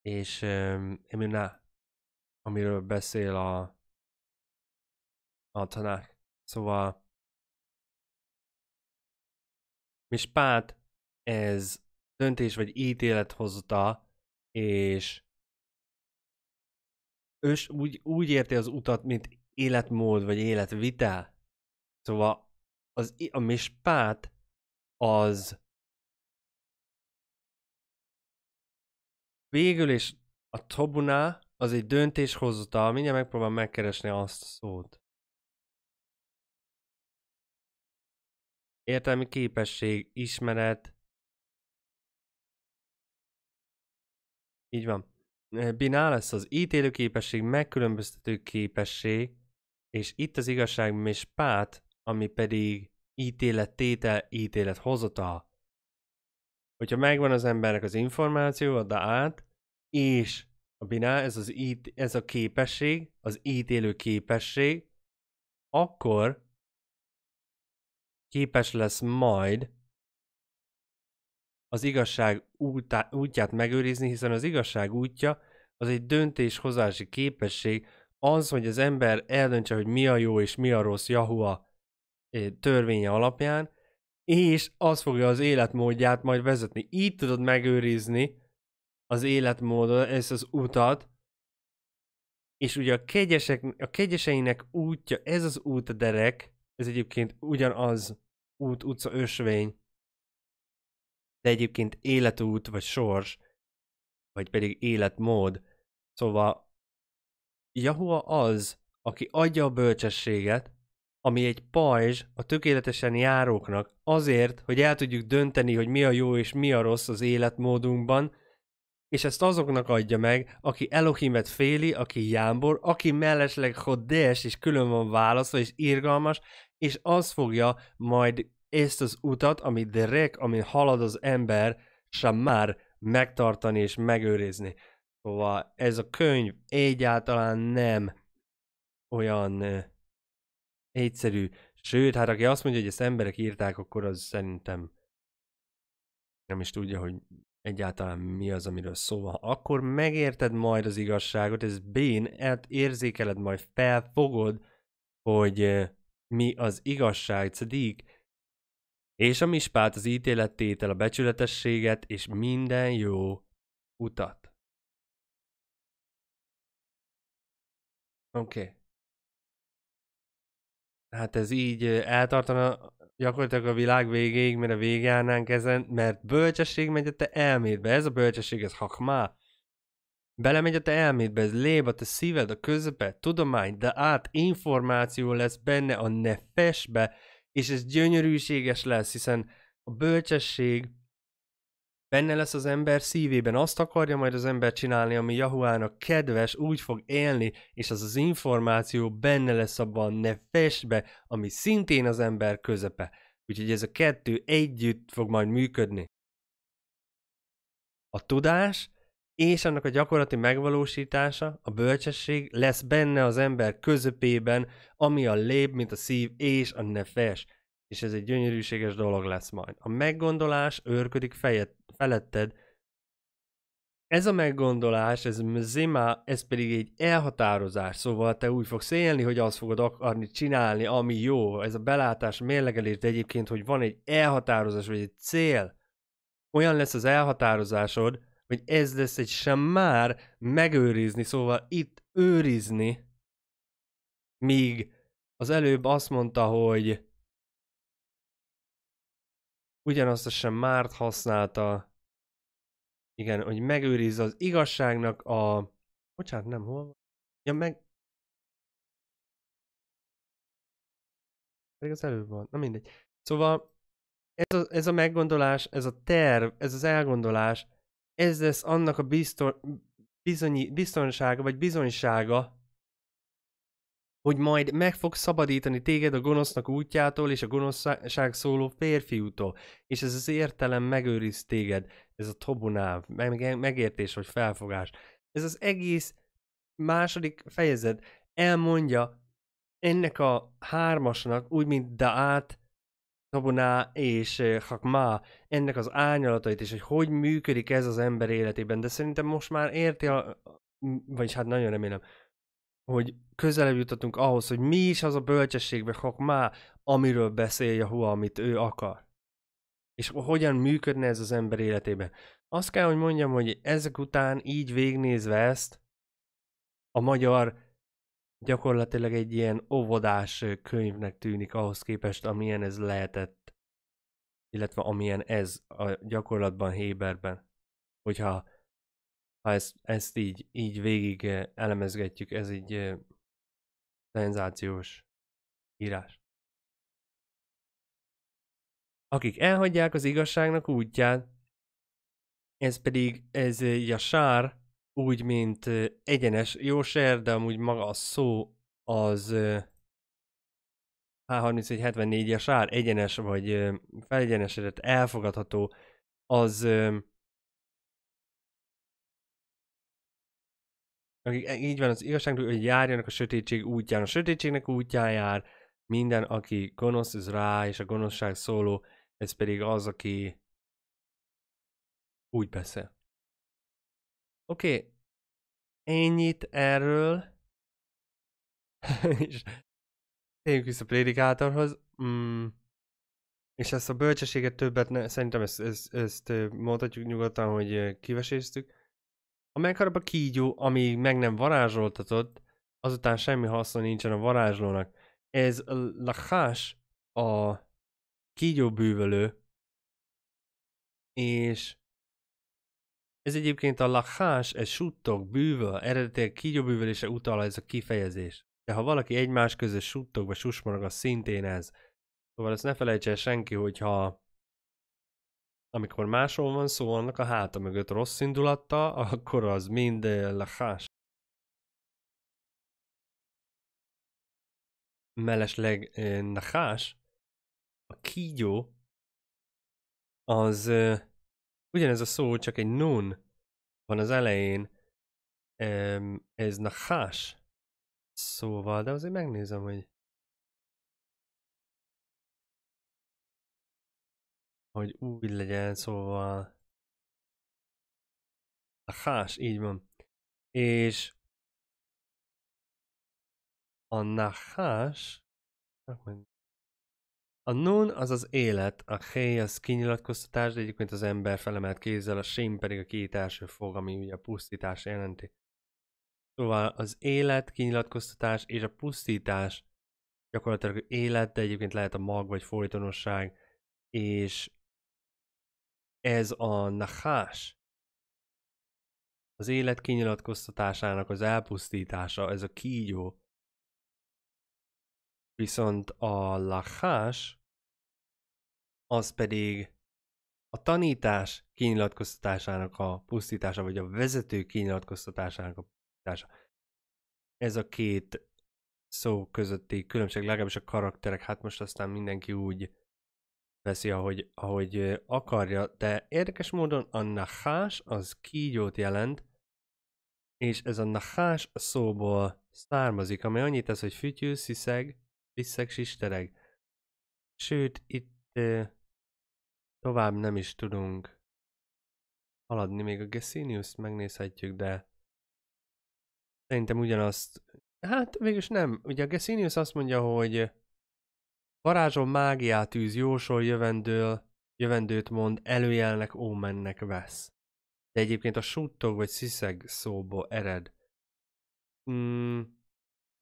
és um, Emina, amiről beszél a a tanák. Szóval Mispát ez döntés vagy ítélet hozta, és ő úgy, úgy érti az utat, mint életmód vagy életvitel. Szóval az, a mispát az végül is a tobuná az egy döntéshozatal, mindjárt megpróbálom megkeresni azt a szót. Értelmi képesség, ismeret, Így van. Biná lesz az ítélő képesség, megkülönböztető képesség, és itt az igazság és pát, ami pedig ítélet ítélet hozata. Hogyha megvan az embernek az információ, a át, és a biná, ez, az ít, ez a képesség, az ítélő képesség, akkor képes lesz majd az igazság útját megőrizni, hiszen az igazság útja az egy döntéshozási képesség, az, hogy az ember eldöntse, hogy mi a jó és mi a rossz Yahua eh, törvénye alapján, és az fogja az életmódját majd vezetni. Így tudod megőrizni az életmódot, ezt az utat, és ugye a, kegyesek, a kegyeseinek útja, ez az út a derek, ez egyébként ugyanaz út, utca, ösvény, de egyébként életút, vagy sors, vagy pedig életmód. Szóval Jahua az, aki adja a bölcsességet, ami egy pajzs a tökéletesen járóknak azért, hogy el tudjuk dönteni, hogy mi a jó és mi a rossz az életmódunkban, és ezt azoknak adja meg, aki Elohimet féli, aki jámbor, aki mellesleg hoddés és külön van válaszol és irgalmas, és az fogja majd ezt az utat, amit direkt, amin halad az ember, sem már megtartani és megőrizni. Szóval ez a könyv egyáltalán nem olyan egyszerű. Sőt, hát aki azt mondja, hogy ezt emberek írták, akkor az szerintem nem is tudja, hogy egyáltalán mi az, amiről szó van. Akkor megérted majd az igazságot, ez bén, hát érzékeled, majd felfogod, hogy mi az igazság, cedik, és a mispát az ítélettétel, a becsületességet és minden jó utat. Oké. Okay. Hát ez így eltartana gyakorlatilag a világ végéig, mert a végjárnánk ezen, mert bölcsesség megy a te elmédbe. Ez a bölcsesség, ez hakmá. Belemegy a te elmédbe, ez léb a te szíved, a közepe, tudomány, de át információ lesz benne a nefesbe, és ez gyönyörűséges lesz, hiszen a bölcsesség benne lesz az ember szívében, azt akarja majd az ember csinálni, ami Jahuának kedves, úgy fog élni, és az az információ benne lesz abban, ne festbe, ami szintén az ember közepe. Úgyhogy ez a kettő együtt fog majd működni. A tudás és annak a gyakorlati megvalósítása, a bölcsesség lesz benne az ember közepében, ami a léb, mint a szív és a nefes. És ez egy gyönyörűséges dolog lesz majd. A meggondolás őrködik fejed, feletted. Ez a meggondolás, ez zima, ez pedig egy elhatározás, szóval te úgy fogsz élni, hogy azt fogod akarni csinálni, ami jó. Ez a belátás, a mérlegelés, de egyébként, hogy van egy elhatározás, vagy egy cél. Olyan lesz az elhatározásod, hogy ez lesz egy sem már megőrizni, szóval itt őrizni, míg az előbb azt mondta, hogy ugyanazt a sem márt használta, igen, hogy megőrizze az igazságnak a... Bocsánat, nem, hol van? Ja, meg... Pedig az előbb van, na mindegy. Szóval ez a, ez a meggondolás, ez a terv, ez az elgondolás, ez lesz annak a bizton, bizonyi, biztonsága, vagy bizonysága, hogy majd meg fog szabadítani téged a gonosznak útjától és a gonoszság szóló férfiútól, és ez az értelem megőriz téged, ez a tobunáv, meg, megértés vagy felfogás. Ez az egész második fejezet elmondja ennek a hármasnak, úgy mint Daát, Kabuná és Hakma ennek az ányalatait, és hogy hogy működik ez az ember életében, de szerintem most már érti a, vagyis hát nagyon remélem, hogy közelebb jutottunk ahhoz, hogy mi is az a bölcsesség, vagy Hakma, amiről beszél Hua, amit ő akar. És hogyan működne ez az ember életében. Azt kell, hogy mondjam, hogy ezek után így végnézve ezt, a magyar gyakorlatilag egy ilyen óvodás könyvnek tűnik ahhoz képest, amilyen ez lehetett, illetve amilyen ez a gyakorlatban Héberben. Hogyha ha ezt, ezt így, így végig elemezgetjük, ez egy szenzációs írás. Akik elhagyják az igazságnak útját, ez pedig, ez egy a sár, úgy, mint egyenes egyenes ser, de amúgy maga a szó az H3174-es ár egyenes vagy felegyenesedett, elfogadható, az akik így van az igazság, hogy járjanak a sötétség útján. A sötétségnek útján jár minden, aki gonosz, ez rá, és a gonoszság szóló, ez pedig az, aki úgy beszél. Oké, okay. ennyit erről. *laughs* és tényleg vissza prédikátorhoz. Mm. És ezt a bölcsességet többet, ne, szerintem ezt, ezt, ezt mondhatjuk nyugodtan, hogy kiveséztük. A megharap a kígyó, ami meg nem varázsoltatott, azután semmi haszna nincsen a varázslónak. Ez a lakás, a kígyó bűvölő, és ez egyébként a lakás ez suttog, bűvöl, eredetileg kígyóbűvölése utal ez a kifejezés. De ha valaki egymás között suttog vagy susmorog, az szintén ez. Szóval ezt ne felejtse senki, hogyha amikor máshol van szó, annak a háta mögött rossz indulatta, *laughs* akkor az mind eh, lakás. Mellesleg eh, lakás, a kígyó, az eh, ugyanez a szó, csak egy nun van az elején, ez nachás szóval, de azért megnézem, hogy hogy úgy legyen, szóval nachás, így van. És a nachás a nun az az élet, a hely az kinyilatkoztatás, de egyébként az ember felemelt kézzel, a sém pedig a két első fog, ami ugye a pusztítás jelenti. Szóval az élet, kinyilatkoztatás és a pusztítás gyakorlatilag élet, de egyébként lehet a mag vagy folytonosság, és ez a nahás, az élet kinyilatkoztatásának az elpusztítása, ez a kígyó, viszont a lachás az pedig a tanítás kinyilatkoztatásának a pusztítása, vagy a vezető kinyilatkoztatásának a pusztítása. Ez a két szó közötti különbség, legalábbis a karakterek, hát most aztán mindenki úgy veszi, ahogy, ahogy akarja, de érdekes módon a nahás az kígyót jelent, és ez a nahás szóból származik, ami annyit tesz, hogy fütyű, sziszeg, visszeg, sistereg. Sőt, itt Tovább nem is tudunk haladni, még a Gesinius-t megnézhetjük, de szerintem ugyanazt, hát végülis nem. Ugye a Gesinius azt mondja, hogy varázsol mágiát űz, jósol jövendől, jövendőt mond, előjelnek, ómennek vesz. De egyébként a suttog vagy sziszeg szóból ered. Mm,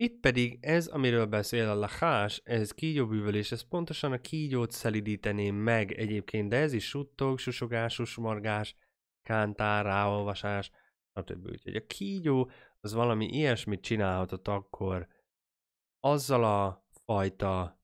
itt pedig ez, amiről beszél a lachás, ez kígyóbűvölés, ez pontosan a kígyót szelidíteném meg egyébként, de ez is suttog, susogás, susmargás, kántár, ráolvasás, stb. Úgyhogy a kígyó az valami ilyesmit csinálhatott akkor azzal a fajta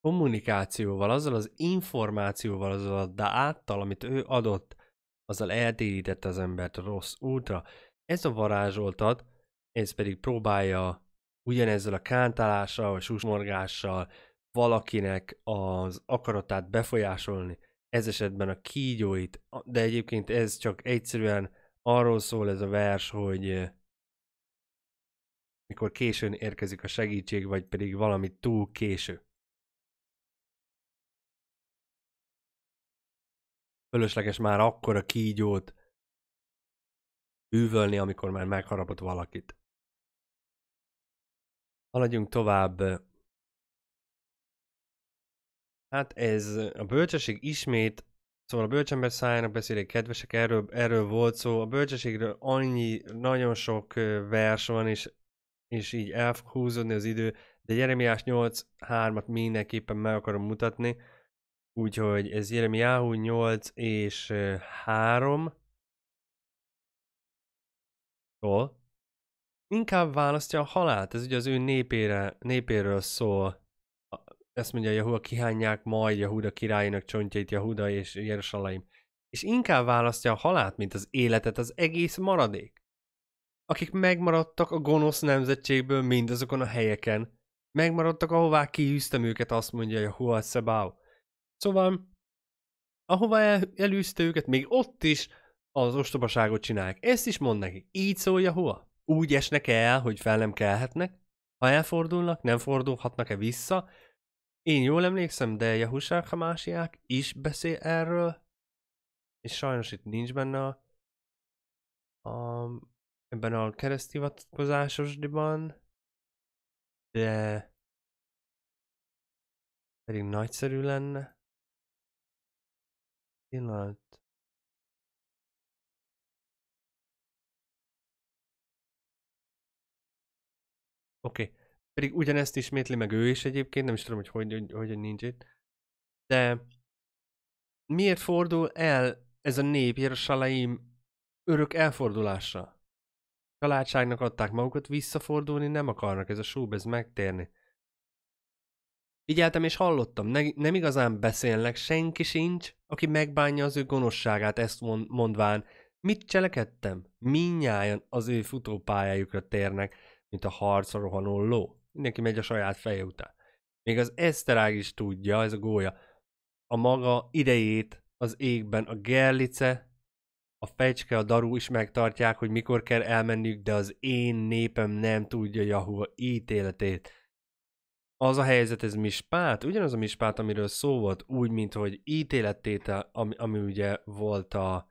kommunikációval, azzal az információval, azzal a dáttal, amit ő adott, azzal eltérítette az embert a rossz útra. Ez a varázsoltat, ez pedig próbálja ugyanezzel a kántálással, vagy susmorgással valakinek az akaratát befolyásolni, ez esetben a kígyóit, de egyébként ez csak egyszerűen arról szól ez a vers, hogy mikor későn érkezik a segítség, vagy pedig valami túl késő. Fölösleges már akkor a kígyót üvölni, amikor már megharapott valakit. Haladjunk tovább. Hát ez a bölcsesség ismét, szóval a bölcsember szájának beszélek, kedvesek, erről, erről volt szó. A bölcsességről annyi, nagyon sok vers van, és, és így el fog húzódni az idő, de Jeremiás 8.3-at mindenképpen meg akarom mutatni. Úgyhogy ez Jeremiáhu 8 és 3. Tól inkább választja a halált. Ez ugye az ő népére, népéről szól. Ezt mondja, Jehuda, kihányják majd Jehuda királynak csontjait, Jehuda és Jerusalem. És inkább választja a halált, mint az életet, az egész maradék. Akik megmaradtak a gonosz nemzetségből mindazokon a helyeken, megmaradtak, ahová kiűztem őket, azt mondja Jehuda Szebáu. Szóval, ahová el, elűzte őket, még ott is az ostobaságot csinálják. Ezt is mond neki. Így szól Jehuda úgy esnek -e el, hogy fel nem kelhetnek, ha elfordulnak, nem fordulhatnak-e vissza. Én jól emlékszem, de Jahusák Hamásiák is beszél erről, és sajnos itt nincs benne a, a ebben a diban, de pedig nagyszerű lenne. Pillanat. Oké. Okay. Pedig ugyanezt ismétli meg ő is egyébként, nem is tudom, hogy hogy, hogy, hogy nincs itt. De miért fordul el ez a nép Jerusalaim örök elfordulásra? Családságnak adták magukat, visszafordulni nem akarnak, ez a súb, ez megtérni. Figyeltem és hallottam, ne, nem igazán beszélnek, senki sincs, aki megbánja az ő gonoszságát, ezt mondván, mit cselekedtem? Minnyáján az ő futópályájukra térnek, mint a harcra rohanó ló. Mindenki megy a saját feje után. Még az Eszterág is tudja, ez a gólya, a maga idejét az égben a gerlice, a fecske, a daru is megtartják, hogy mikor kell elmenniük, de az én népem nem tudja Jahua ítéletét. Az a helyzet, ez mispát, ugyanaz a mispát, amiről szó volt, úgy, mint hogy ítélettétel, ami, ami ugye volt a,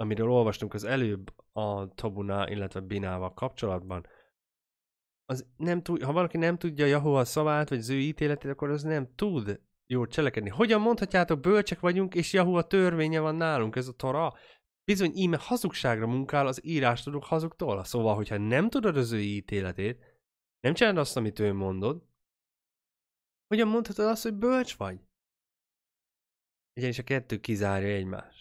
amiről olvastunk az előbb a Tobuna, illetve Binával kapcsolatban, az nem tud, ha valaki nem tudja Jahova szavát, vagy az ő ítéletét, akkor az nem tud jól cselekedni. Hogyan mondhatjátok, bölcsek vagyunk, és Jahova törvénye van nálunk, ez a Tora? Bizony, íme hazugságra munkál az írás tudok hazugtól. Szóval, hogyha nem tudod az ő ítéletét, nem csináld azt, amit ő mondod, hogyan mondhatod azt, hogy bölcs vagy? Ugyanis a kettő kizárja egymást.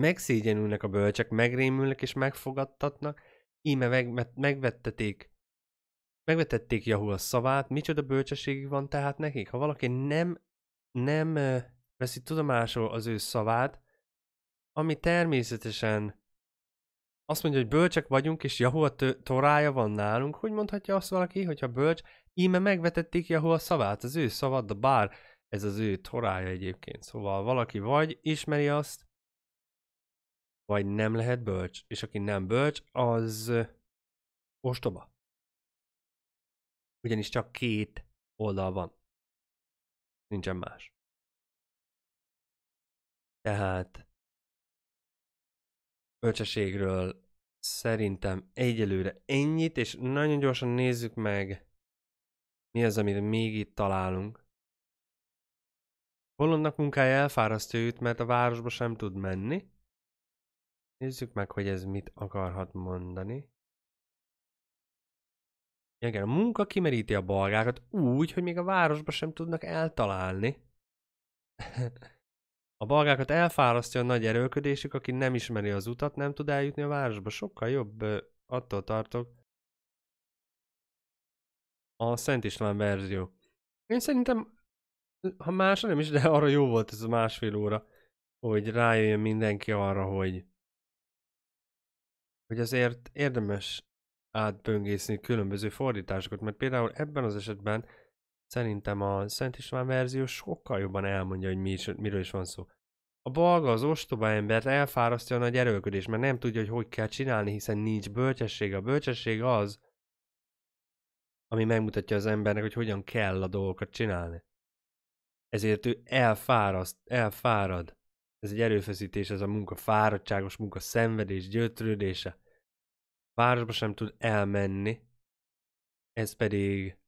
Megszégyenülnek a bölcsek, megrémülnek és megfogadtatnak, íme meg, megvetteték megvetették Yahoo a szavát, micsoda bölcsességük van tehát nekik. Ha valaki nem, nem veszi tudomásul az ő szavát, ami természetesen azt mondja, hogy bölcsek vagyunk, és Yahoo a torája van nálunk, hogy mondhatja azt valaki, hogyha bölcs, íme megvetették Yahoo a szavát, az ő szavad, de bár ez az ő torája egyébként. Szóval valaki vagy ismeri azt, vagy nem lehet bölcs, és aki nem bölcs, az ostoba. Ugyanis csak két oldal van. Nincsen más. Tehát bölcsességről szerintem egyelőre ennyit, és nagyon gyorsan nézzük meg, mi az, amit még itt találunk. Bolondnak munkája elfárasztja őt, mert a városba sem tud menni. Nézzük meg, hogy ez mit akarhat mondani. Igen, a munka kimeríti a balgákat úgy, hogy még a városba sem tudnak eltalálni. *laughs* A balgákat elfárasztja a nagy erőködésük, aki nem ismeri az utat, nem tud eljutni a városba. Sokkal jobb, attól tartok. A Szent István verzió. Én szerintem, ha más nem is, de arra jó volt ez a másfél óra, hogy rájöjjön mindenki arra, hogy hogy azért érdemes átböngészni különböző fordításokat, mert például ebben az esetben szerintem a Szent István verzió sokkal jobban elmondja, hogy mi is, miről is van szó. A balga az ostoba embert elfárasztja a nagy erőködés, mert nem tudja, hogy hogy kell csinálni, hiszen nincs bölcsesség. A bölcsesség az, ami megmutatja az embernek, hogy hogyan kell a dolgokat csinálni. Ezért ő elfáraszt, elfárad ez egy erőfeszítés, ez a munka fáradtságos, munka szenvedés, gyötrődése. Városba sem tud elmenni, ez pedig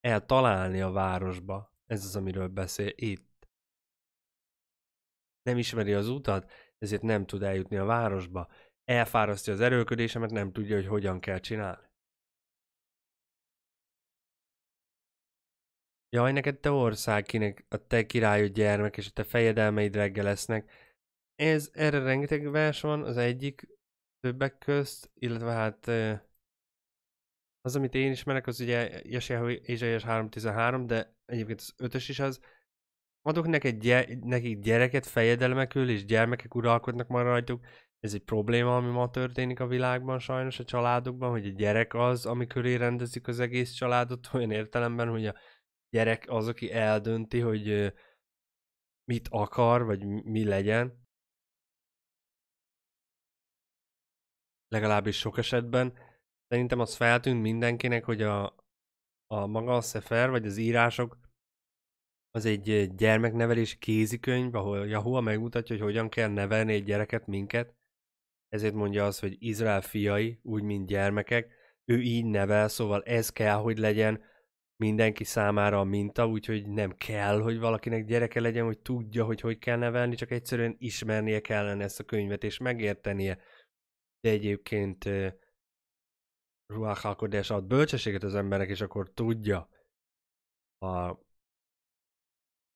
eltalálni a városba. Ez az, amiről beszél itt. Nem ismeri az utat, ezért nem tud eljutni a városba. Elfárasztja az erőködése, mert nem tudja, hogy hogyan kell csinálni. Jaj, neked te ország, kinek a te királyod gyermek, és a te fejedelmeid reggel lesznek. Ez, erre rengeteg vers van, az egyik többek közt, illetve hát az, amit én ismerek, az ugye Jesiahu Ézsaiás 3.13, de egyébként az ötös is az. Adok neked gy- nekik gyereket fejedelmekül, és gyermekek uralkodnak már rajtuk. Ez egy probléma, ami ma történik a világban sajnos, a családokban, hogy a gyerek az, ami köré rendezik az egész családot, olyan értelemben, hogy a gyerek az, aki eldönti, hogy mit akar, vagy mi legyen. Legalábbis sok esetben. Szerintem az feltűnt mindenkinek, hogy a, a maga a szefer, vagy az írások, az egy gyermeknevelés kézikönyv, ahol Jahua megmutatja, hogy hogyan kell nevelni egy gyereket, minket. Ezért mondja az, hogy Izrael fiai, úgy mint gyermekek, ő így nevel, szóval ez kell, hogy legyen, mindenki számára a minta, úgyhogy nem kell, hogy valakinek gyereke legyen, hogy tudja, hogy hogy kell nevelni, csak egyszerűen ismernie kellene ezt a könyvet, és megértenie. De egyébként uh, ruhálkodás ad bölcsességet az emberek, és akkor tudja. A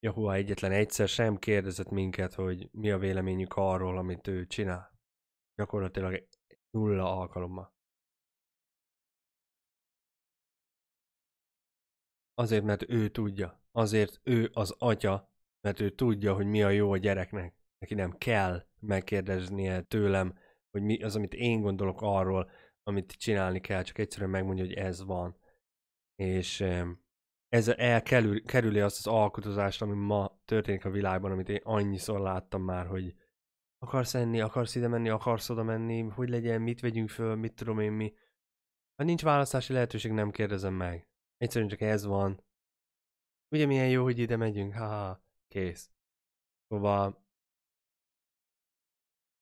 Jahua egyetlen egyszer sem kérdezett minket, hogy mi a véleményük arról, amit ő csinál. Gyakorlatilag nulla alkalommal. Azért, mert ő tudja. Azért ő az atya, mert ő tudja, hogy mi a jó a gyereknek. Neki nem kell megkérdeznie tőlem, hogy mi az, amit én gondolok arról, amit csinálni kell, csak egyszerűen megmondja, hogy ez van. És ez elkerüli azt az alkotozást, ami ma történik a világban, amit én annyiszor láttam már, hogy akarsz enni, akarsz ide menni, akarsz oda menni, hogy legyen, mit vegyünk föl, mit tudom én mi. Ha nincs választási lehetőség, nem kérdezem meg. Egyszerűen csak ez van. Ugye milyen jó, hogy ide megyünk, haha, kész. Szóval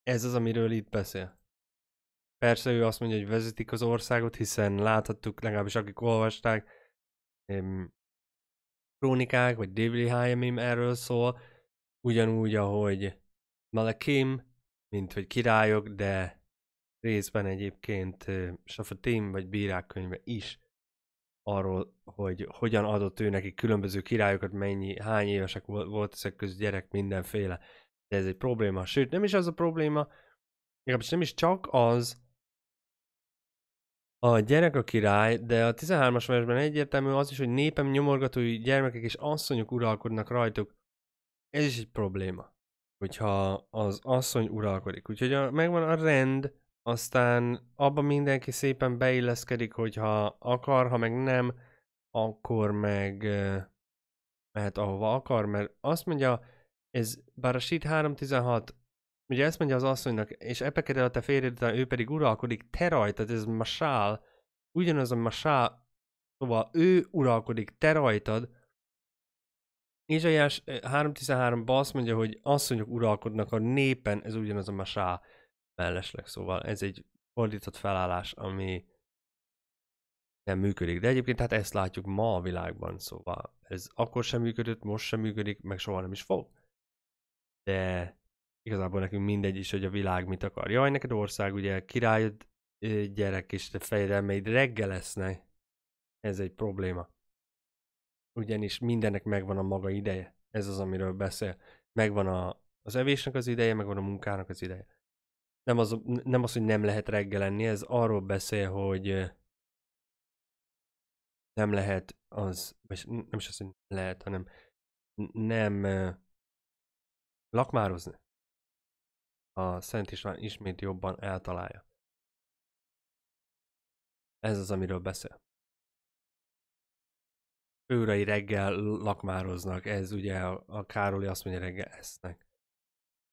ez az, amiről itt beszél. Persze ő azt mondja, hogy vezetik az országot, hiszen láthattuk, legalábbis akik olvasták, em, krónikák, vagy David Hayamim erről szól, ugyanúgy, ahogy Malekim, mint hogy királyok, de részben egyébként Safatim vagy bírák könyve is arról, hogy hogyan adott ő neki különböző királyokat, mennyi, hány évesek volt ezek között gyerek, mindenféle. De ez egy probléma. Sőt, nem is az a probléma, legalábbis nem is csak az, a gyerek a király, de a 13-as versben egyértelmű az is, hogy népem nyomorgatói gyermekek és asszonyok uralkodnak rajtuk. Ez is egy probléma, hogyha az asszony uralkodik. Úgyhogy a, megvan a rend, aztán abba mindenki szépen beilleszkedik, hogyha akar, ha meg nem, akkor meg mehet ahova akar, mert azt mondja, ez bár a sheet 316, ugye ezt mondja az asszonynak, és epekedel a te férjed ő pedig uralkodik te rajtad, ez masál, ugyanaz a masál, szóval ő uralkodik te rajtad, Ézsaiás 3.13-ban azt mondja, hogy asszonyok uralkodnak a népen, ez ugyanaz a Masál mellesleg, szóval ez egy fordított felállás, ami nem működik. De egyébként hát ezt látjuk ma a világban, szóval ez akkor sem működött, most sem működik, meg soha nem is fog. De igazából nekünk mindegy is, hogy a világ mit akar. Jaj, neked ország, ugye királyod gyerek, és te fejremeid reggel lesznek. Ez egy probléma. Ugyanis mindennek megvan a maga ideje. Ez az, amiről beszél. Megvan a, az evésnek az ideje, megvan a munkának az ideje nem az, nem az, hogy nem lehet reggel lenni, ez arról beszél, hogy nem lehet az, vagy nem is az, hogy nem lehet, hanem nem lakmározni. A Szent István ismét jobban eltalálja. Ez az, amiről beszél. Őrai reggel lakmároznak, ez ugye a Károli azt mondja reggel esznek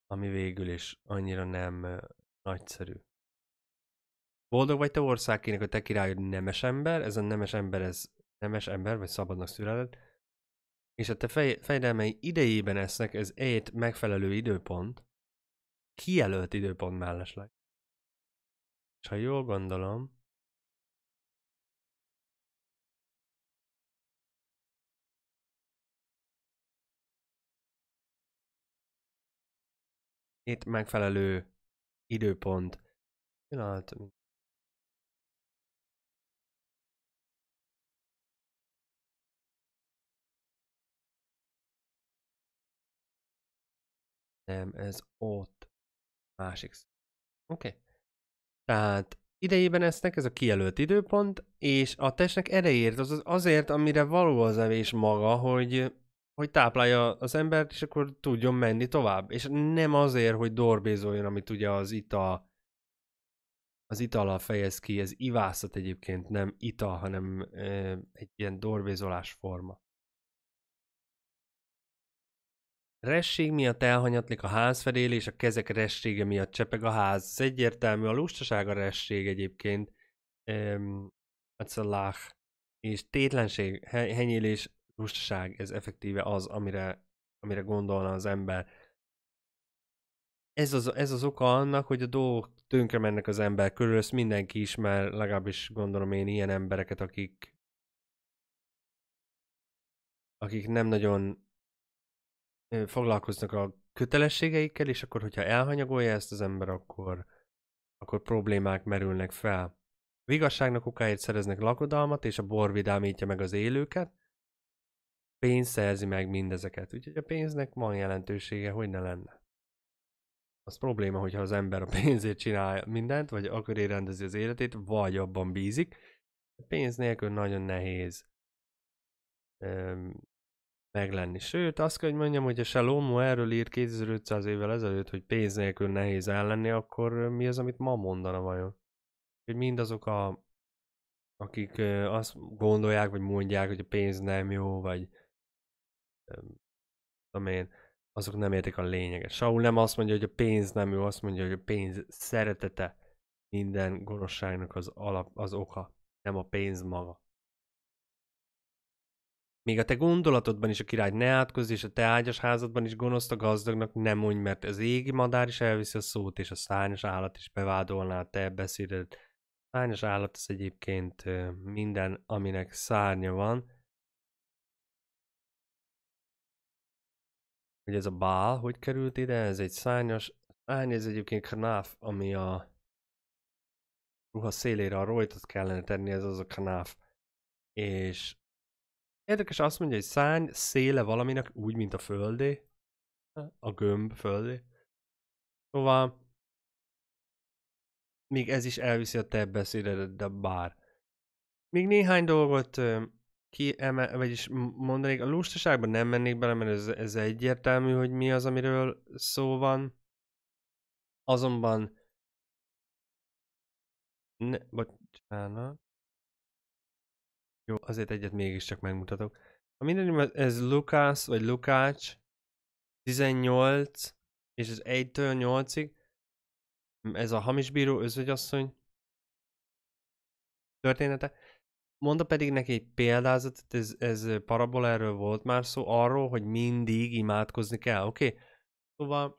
ami végül is annyira nem Nagyszerű. Boldog vagy te ország, a te királyod nemes ember, ez a nemes ember, ez nemes ember, vagy szabadnak szüleled, és a te fej, fejdelmei idejében esznek, ez ét megfelelő időpont, kijelölt időpont mellesleg. És ha jól gondolom, itt megfelelő időpont, pillanat, Nem, ez ott. Másik. Oké. Okay. Tehát idejében esznek, ez a kijelölt időpont, és a testnek erejért, azaz azért, amire való az evés maga, hogy hogy táplálja az embert, és akkor tudjon menni tovább. És nem azért, hogy dorbézoljon, amit ugye az ital az itala fejez ki, ez ivászat egyébként nem ital, hanem e, egy ilyen dorbézolás forma. Resség miatt elhanyatlik a házfedél, és a kezek ressége miatt csepeg a ház. Ez egyértelmű, a lustaság a resség egyébként. Um, a és tétlenség, henyélés lustaság, ez effektíve az, amire, amire gondolna az ember. Ez az, ez az oka annak, hogy a dolgok tönkre mennek az ember körül, ezt mindenki ismer, legalábbis gondolom én ilyen embereket, akik akik nem nagyon foglalkoznak a kötelességeikkel, és akkor, hogyha elhanyagolja ezt az ember, akkor, akkor problémák merülnek fel. Vigasságnak okáért szereznek lakodalmat, és a bor vidámítja meg az élőket, pénz szerzi meg mindezeket. Úgyhogy a pénznek van jelentősége, hogy ne lenne. Az probléma, hogyha az ember a pénzért csinál mindent, vagy akkor rendezi az életét, vagy abban bízik. A pénz nélkül nagyon nehéz öm, meglenni. Sőt, azt kell, hogy mondjam, hogy a Salomo erről ír 2500 évvel ezelőtt, hogy pénz nélkül nehéz ellenni, akkor mi az, amit ma mondana vajon? Hogy mindazok a akik azt gondolják, vagy mondják, hogy a pénz nem jó, vagy tudom én, azok nem értik a lényeget. Saul nem azt mondja, hogy a pénz nem ő, azt mondja, hogy a pénz szeretete minden gonoszságnak az, alap, az oka, nem a pénz maga. Még a te gondolatodban is a király ne átkozz, és a te ágyas házadban is gonoszt a gazdagnak nem mondj, mert az égi madár is elviszi a szót, és a szárnyas állat is bevádolná a te beszédet. Szárnyas állat az egyébként minden, aminek szárnya van, hogy ez a bál hogy került ide, ez egy szárnyas, szárny ez egyébként knáf, ami a ruha szélére a rojtot kellene tenni, ez az a knáf. És érdekes azt mondja, hogy szárny széle valaminek úgy, mint a földé, a gömb földé. Szóval még ez is elviszi a te beszédedet, de bár. Még néhány dolgot ki emel, vagyis mondanék, a lustaságban nem mennék bele, mert ez, ez egyértelmű, hogy mi az, amiről szó van. Azonban ne, bocsánat. Jó, azért egyet mégiscsak megmutatok. A minden ez Lukács, vagy Lukács 18, és az 1-től 8-ig. Ez a bíró, özvegyasszony története mondta pedig neki egy példázatot, ez, ez parabola erről volt már szó, arról, hogy mindig imádkozni kell, oké? Okay? Szóval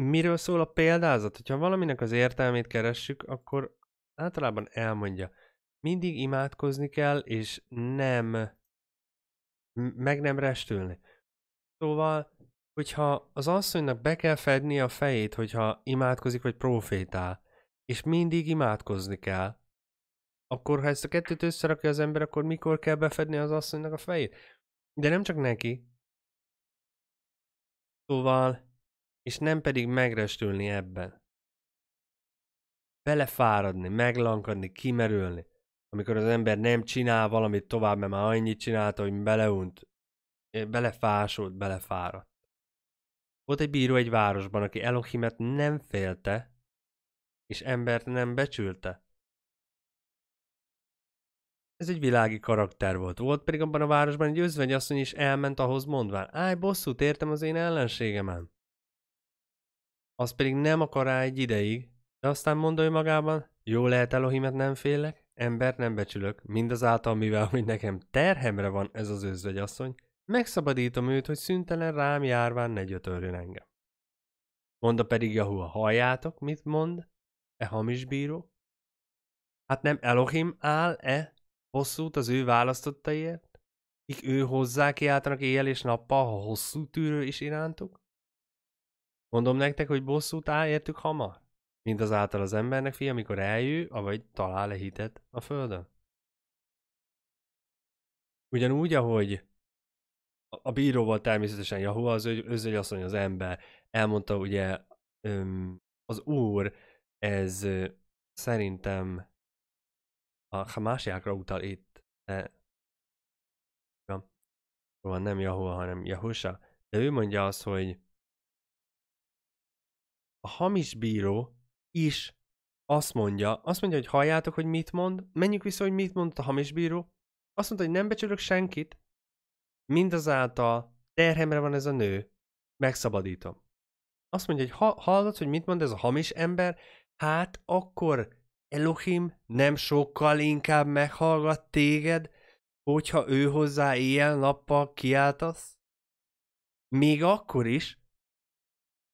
miről szól a példázat? Hogyha valaminek az értelmét keressük, akkor általában elmondja. Mindig imádkozni kell, és nem meg nem restülni. Szóval, hogyha az asszonynak be kell fedni a fejét, hogyha imádkozik vagy profétál, és mindig imádkozni kell, akkor, ha ezt a kettőt összerakja az ember, akkor mikor kell befedni az asszonynak a fejét? De nem csak neki. Szóval, és nem pedig megrestülni ebben. Belefáradni, meglankadni, kimerülni. Amikor az ember nem csinál valamit tovább, mert már annyit csinálta, hogy beleunt, eh, belefásult, belefáradt. Volt egy bíró egy városban, aki Elohimet nem félte, és embert nem becsülte. Ez egy világi karakter volt. Volt pedig abban a városban egy özvegyasszony is elment ahhoz mondván. Állj, bosszút értem az én ellenségemen. Az pedig nem akar rá egy ideig, de aztán mondja magában, jó lehet Elohimet nem félek, ember nem becsülök, mindazáltal mivel, hogy nekem terhemre van ez az özvegyasszony, megszabadítom őt, hogy szüntelen rám járván ne gyötörjön engem. Mondta pedig Jahua, halljátok, mit mond? E hamis bíró? Hát nem Elohim áll-e hosszút az ő választottaiért, akik ő hozzá kiáltanak éjjel és nappal, ha hosszú tűrő is irántuk? Mondom nektek, hogy bosszút áll értük hamar, mint az által az embernek fia, amikor eljő, avagy talál-e hitet a földön. Ugyanúgy, ahogy a bíróval természetesen Jahua, az özvegyasszony az ember, elmondta ugye az úr, ez szerintem a más utal itt, de van nem Jahua, hanem Jahusa, de ő mondja azt, hogy a hamis bíró is azt mondja, azt mondja, hogy halljátok, hogy mit mond, menjünk vissza, hogy mit mondott a hamis bíró, azt mondta, hogy nem becsülök senkit, mindazáltal terhemre van ez a nő, megszabadítom. Azt mondja, hogy ha hallod, hogy mit mond ez a hamis ember, hát akkor Elohim nem sokkal inkább meghallgat téged, hogyha ő hozzá ilyen nappal kiáltasz? Még akkor is,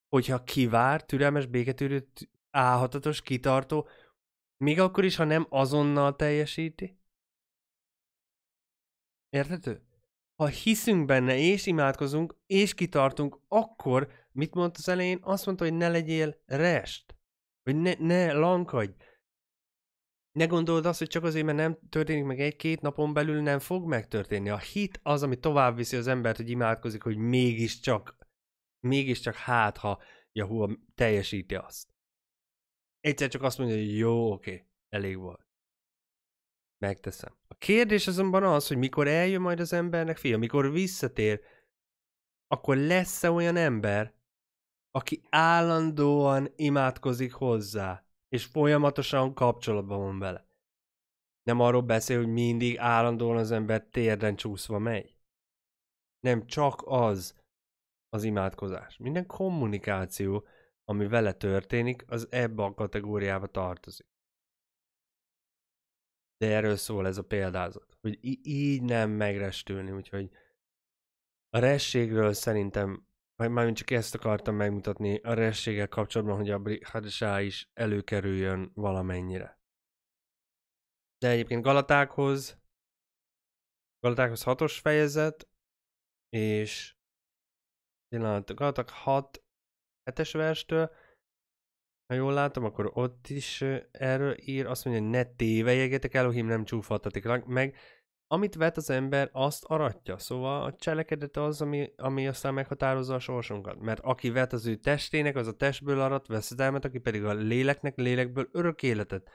hogyha kivár, türelmes, béketűrő, álhatatos, kitartó, még akkor is, ha nem azonnal teljesíti? Érthető? Ha hiszünk benne, és imádkozunk, és kitartunk, akkor, mit mondt az elején? Azt mondta, hogy ne legyél rest, hogy ne, ne lankadj, ne gondold azt, hogy csak azért, mert nem történik meg egy-két napon belül, nem fog megtörténni. A hit az, ami tovább viszi az embert, hogy imádkozik, hogy mégiscsak, mégiscsak hát, ha Jahua teljesíti azt. Egyszer csak azt mondja, hogy jó, oké, elég volt. Megteszem. A kérdés azonban az, hogy mikor eljön majd az embernek, fia, mikor visszatér, akkor lesz-e olyan ember, aki állandóan imádkozik hozzá, és folyamatosan kapcsolatban van vele. Nem arról beszél, hogy mindig állandóan az ember térden csúszva megy. Nem csak az az imádkozás. Minden kommunikáció, ami vele történik, az ebbe a kategóriába tartozik. De erről szól ez a példázat, hogy így nem megrestülni, úgyhogy a rességről szerintem Mármint csak ezt akartam megmutatni a rességgel kapcsolatban, hogy a Brihadisá hát is előkerüljön valamennyire. De egyébként Galatákhoz, Galatákhoz hatos fejezet, és pillanat, Galaták 6 hetes verstől, ha jól látom, akkor ott is erről ír, azt mondja, ne tévejegetek, Elohim nem csúfoltatik meg, amit vet az ember, azt aratja. Szóval a cselekedete az, ami, ami aztán meghatározza a sorsunkat. Mert aki vet az ő testének, az a testből arat veszedelmet, aki pedig a léleknek, lélekből örök életet.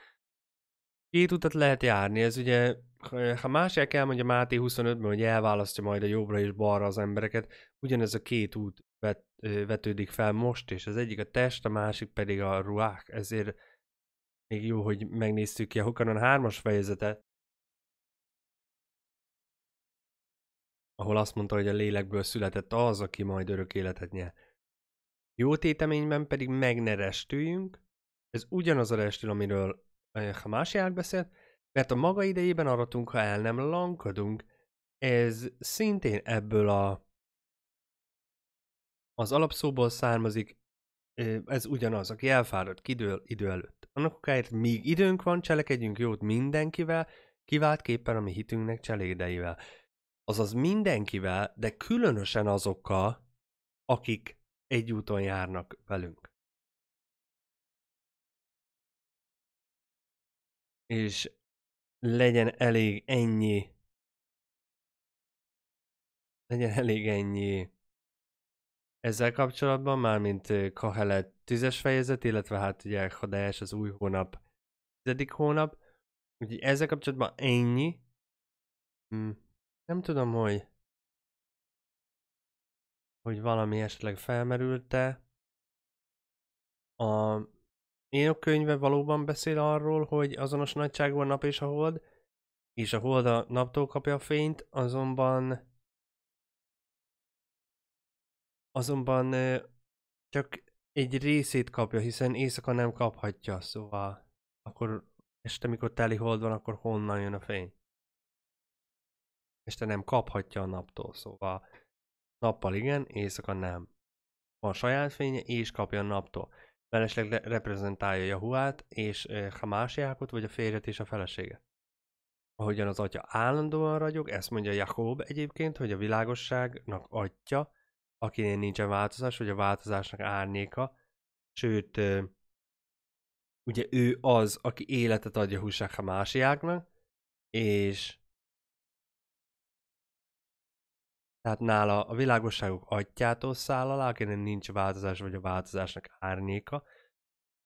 Két utat lehet járni, ez ugye, ha kell elmondja Máté 25-ben, hogy elválasztja majd a jobbra és balra az embereket, ugyanez a két út vet, vetődik fel most, és az egyik a test, a másik pedig a ruhák. ezért még jó, hogy megnéztük Hukanon 3-as fejezetet, ahol azt mondta, hogy a lélekből született az, aki majd örök életet nyer. Jó téteményben pedig meg ne restüljünk, ez ugyanaz a restül, amiről eh, Hamási beszélt, mert a maga idejében aratunk, ha el nem lankadunk, ez szintén ebből a az alapszóból származik, ez ugyanaz, aki elfáradt kidől idő előtt. Annak okáért míg időnk van, cselekedjünk jót mindenkivel, kiváltképpen a mi hitünknek cselédeivel azaz mindenkivel, de különösen azokkal, akik egy úton járnak velünk. És legyen elég ennyi, legyen elég ennyi ezzel kapcsolatban, mármint Kahelet tízes fejezet, illetve hát ugye Hadás az új hónap, tizedik hónap, úgyhogy ezzel kapcsolatban ennyi. Hmm. Nem tudom, hogy hogy valami esetleg felmerült-e. A én könyve valóban beszél arról, hogy azonos nagyságú a nap és a hold, és a hold a naptól kapja a fényt, azonban azonban csak egy részét kapja, hiszen éjszaka nem kaphatja, szóval akkor este, mikor teli hold van, akkor honnan jön a fény? és te nem kaphatja a naptól, szóval nappal igen, éjszaka nem. Van saját fénye, és kapja a naptól. Mellesleg re- reprezentálja Jahuát és jákot, vagy a férjet és a feleséget. Ahogyan az atya állandóan ragyog, ezt mondja Jakob egyébként, hogy a világosságnak atya, akinél nincsen változás, vagy a változásnak árnyéka, sőt, ugye ő az, aki életet adja Husák Hamásiáknak, és Tehát nála a világosságok atyától száll alá, akinek nincs változás, vagy a változásnak árnyéka.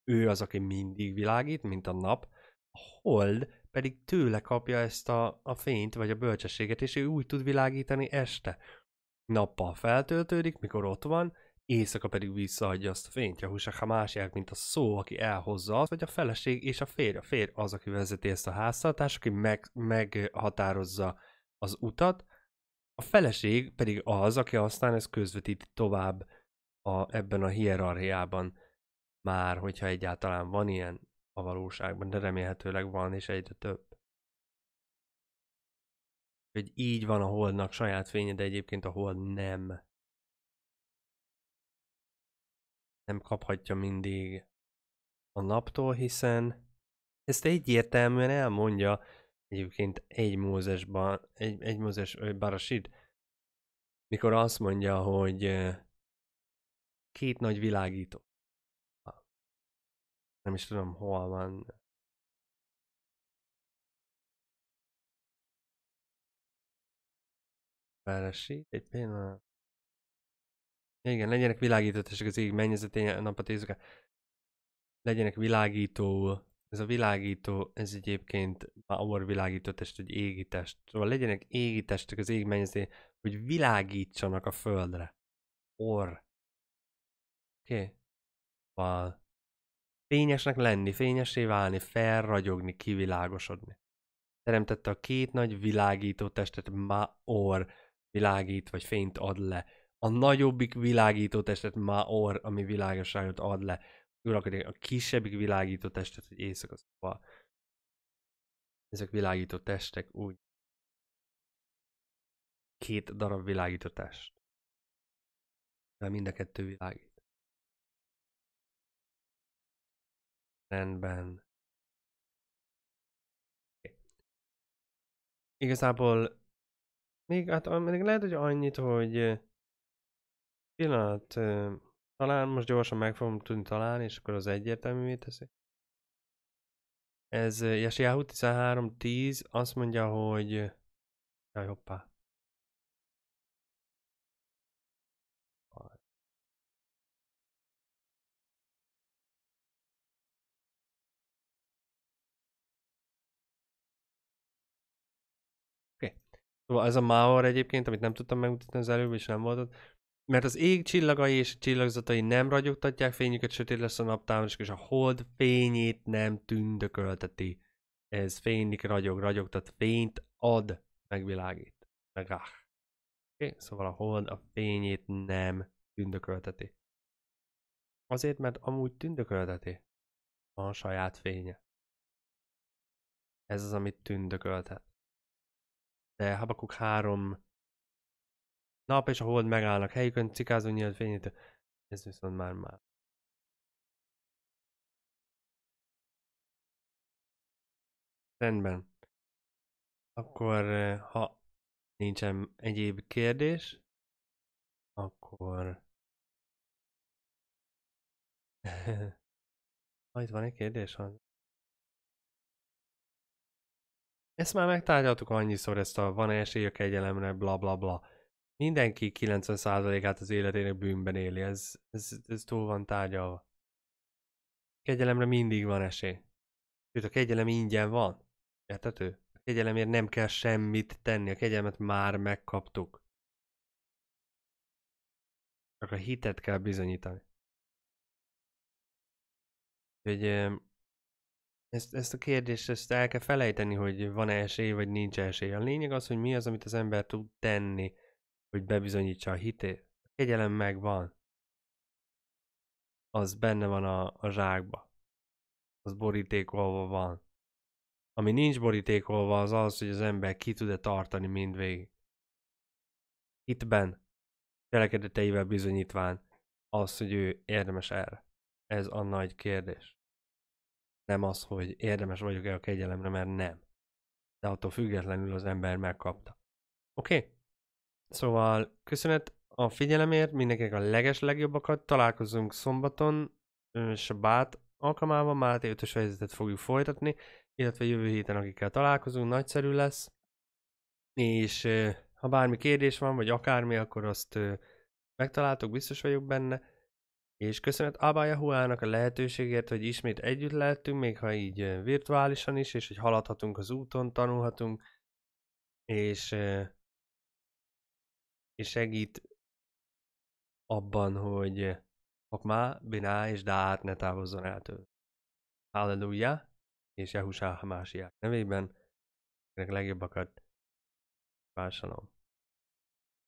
Ő az, aki mindig világít, mint a nap. A hold pedig tőle kapja ezt a, a fényt, vagy a bölcsességet, és ő úgy tud világítani este. Nappal feltöltődik, mikor ott van, éjszaka pedig visszaadja azt a fényt. húsak, ha másják, mint a szó, aki elhozza azt, vagy a feleség és a férj. A férj az, aki vezeti ezt a háztartást, aki meg, meghatározza az utat, feleség pedig az, aki aztán ezt közvetít tovább a, ebben a hierarchiában már, hogyha egyáltalán van ilyen a valóságban, de remélhetőleg van, és egyre több. Hogy így van a holdnak saját fénye, de egyébként a hold nem. Nem kaphatja mindig a naptól, hiszen ezt egyértelműen elmondja egyébként egy Mózesban, egy, egy Mózes Barasid, mikor azt mondja, hogy két nagy világító. Nem is tudom, hol van. Barasid, egy pillanat. Igen, legyenek világítótesek az ég mennyezetén, napot nézzük Legyenek világító ez a világító, ez egyébként Power világító test, hogy égítest. Szóval legyenek égitestek az égmennyezé, hogy világítsanak a földre. or, Oké? Okay. Val. Fényesnek lenni, fényesé válni, felragyogni, kivilágosodni. Teremtette a két nagy világító testet, ma or világít, vagy fényt ad le. A nagyobbik világító testet, ma or, ami világosságot ad le uralkodik a kisebbik világító testet, hogy éjszaka szóval. Ezek világító testek úgy két darab világító test. Mert mind a kettő világít. Rendben. Igazából még, hát, még lehet, hogy annyit, hogy eh, pillanat, eh, talán most gyorsan meg fogom tudni találni, és akkor az egyértelművé teszi. Ez Yeshiahu 13.10 azt mondja, hogy... Jaj, hoppá. Szóval ez a Maor egyébként, amit nem tudtam megmutatni az előbb, és nem volt ott, mert az ég csillagai és csillagzatai nem ragyogtatják fényüket, sötét lesz a naptávon, és a hold fényét nem tündökölteti. Ez fénylik, ragyog, ragyogtat, fényt ad, megvilágít. Meg ah. okay? Szóval a hold a fényét nem tündökölteti. Azért, mert amúgy tündökölteti. Van a saját fénye. Ez az, amit tündököltet. De Habakuk 3 Nap és a hold megállnak helyükön, cikázó nyílt fényét. Ez viszont már már. Rendben. Akkor eh, ha nincsen egyéb kérdés, akkor... *laughs* ha itt van egy kérdés? Ha... Ezt már megtárgyaltuk annyiszor, ezt a van -e esély a kegyelemre, bla bla bla mindenki 90%-át az életének bűnben éli, ez, ez, ez túl van tárgyalva. Kegyelemre mindig van esély. Sőt, a kegyelem ingyen van. Értető? A kegyelemért nem kell semmit tenni, a kegyelmet már megkaptuk. Csak a hitet kell bizonyítani. Úgyhogy ezt, ezt a kérdést ezt el kell felejteni, hogy van-e esély, vagy nincs esély. A lényeg az, hogy mi az, amit az ember tud tenni hogy bebizonyítsa a hitét. A kegyelem megvan. Az benne van a, a zsákba. Az borítékolva van. Ami nincs borítékolva, az az, hogy az ember ki tud-e tartani mindvégig. Hitben, cselekedeteivel bizonyítván az, hogy ő érdemes erre. Ez a nagy kérdés. Nem az, hogy érdemes vagyok-e a kegyelemre, mert nem. De attól függetlenül az ember megkapta. Oké? Okay? Szóval köszönet a figyelemért, mindenkinek a leges legjobbakat. Találkozunk szombaton, és bát alkalmával, Máté 5 fejezetet fogjuk folytatni, illetve jövő héten, akikkel találkozunk, nagyszerű lesz. És ha bármi kérdés van, vagy akármi, akkor azt megtaláltok, biztos vagyok benne. És köszönet Huának a lehetőségért, hogy ismét együtt lehetünk, még ha így virtuálisan is, és hogy haladhatunk az úton, tanulhatunk, és és segít abban, hogy Hokmá, Biná és Dáát ne távozzon el tőle. Halleluja! És Jehusá Hamásiák nevében, legjobbakat vássalom.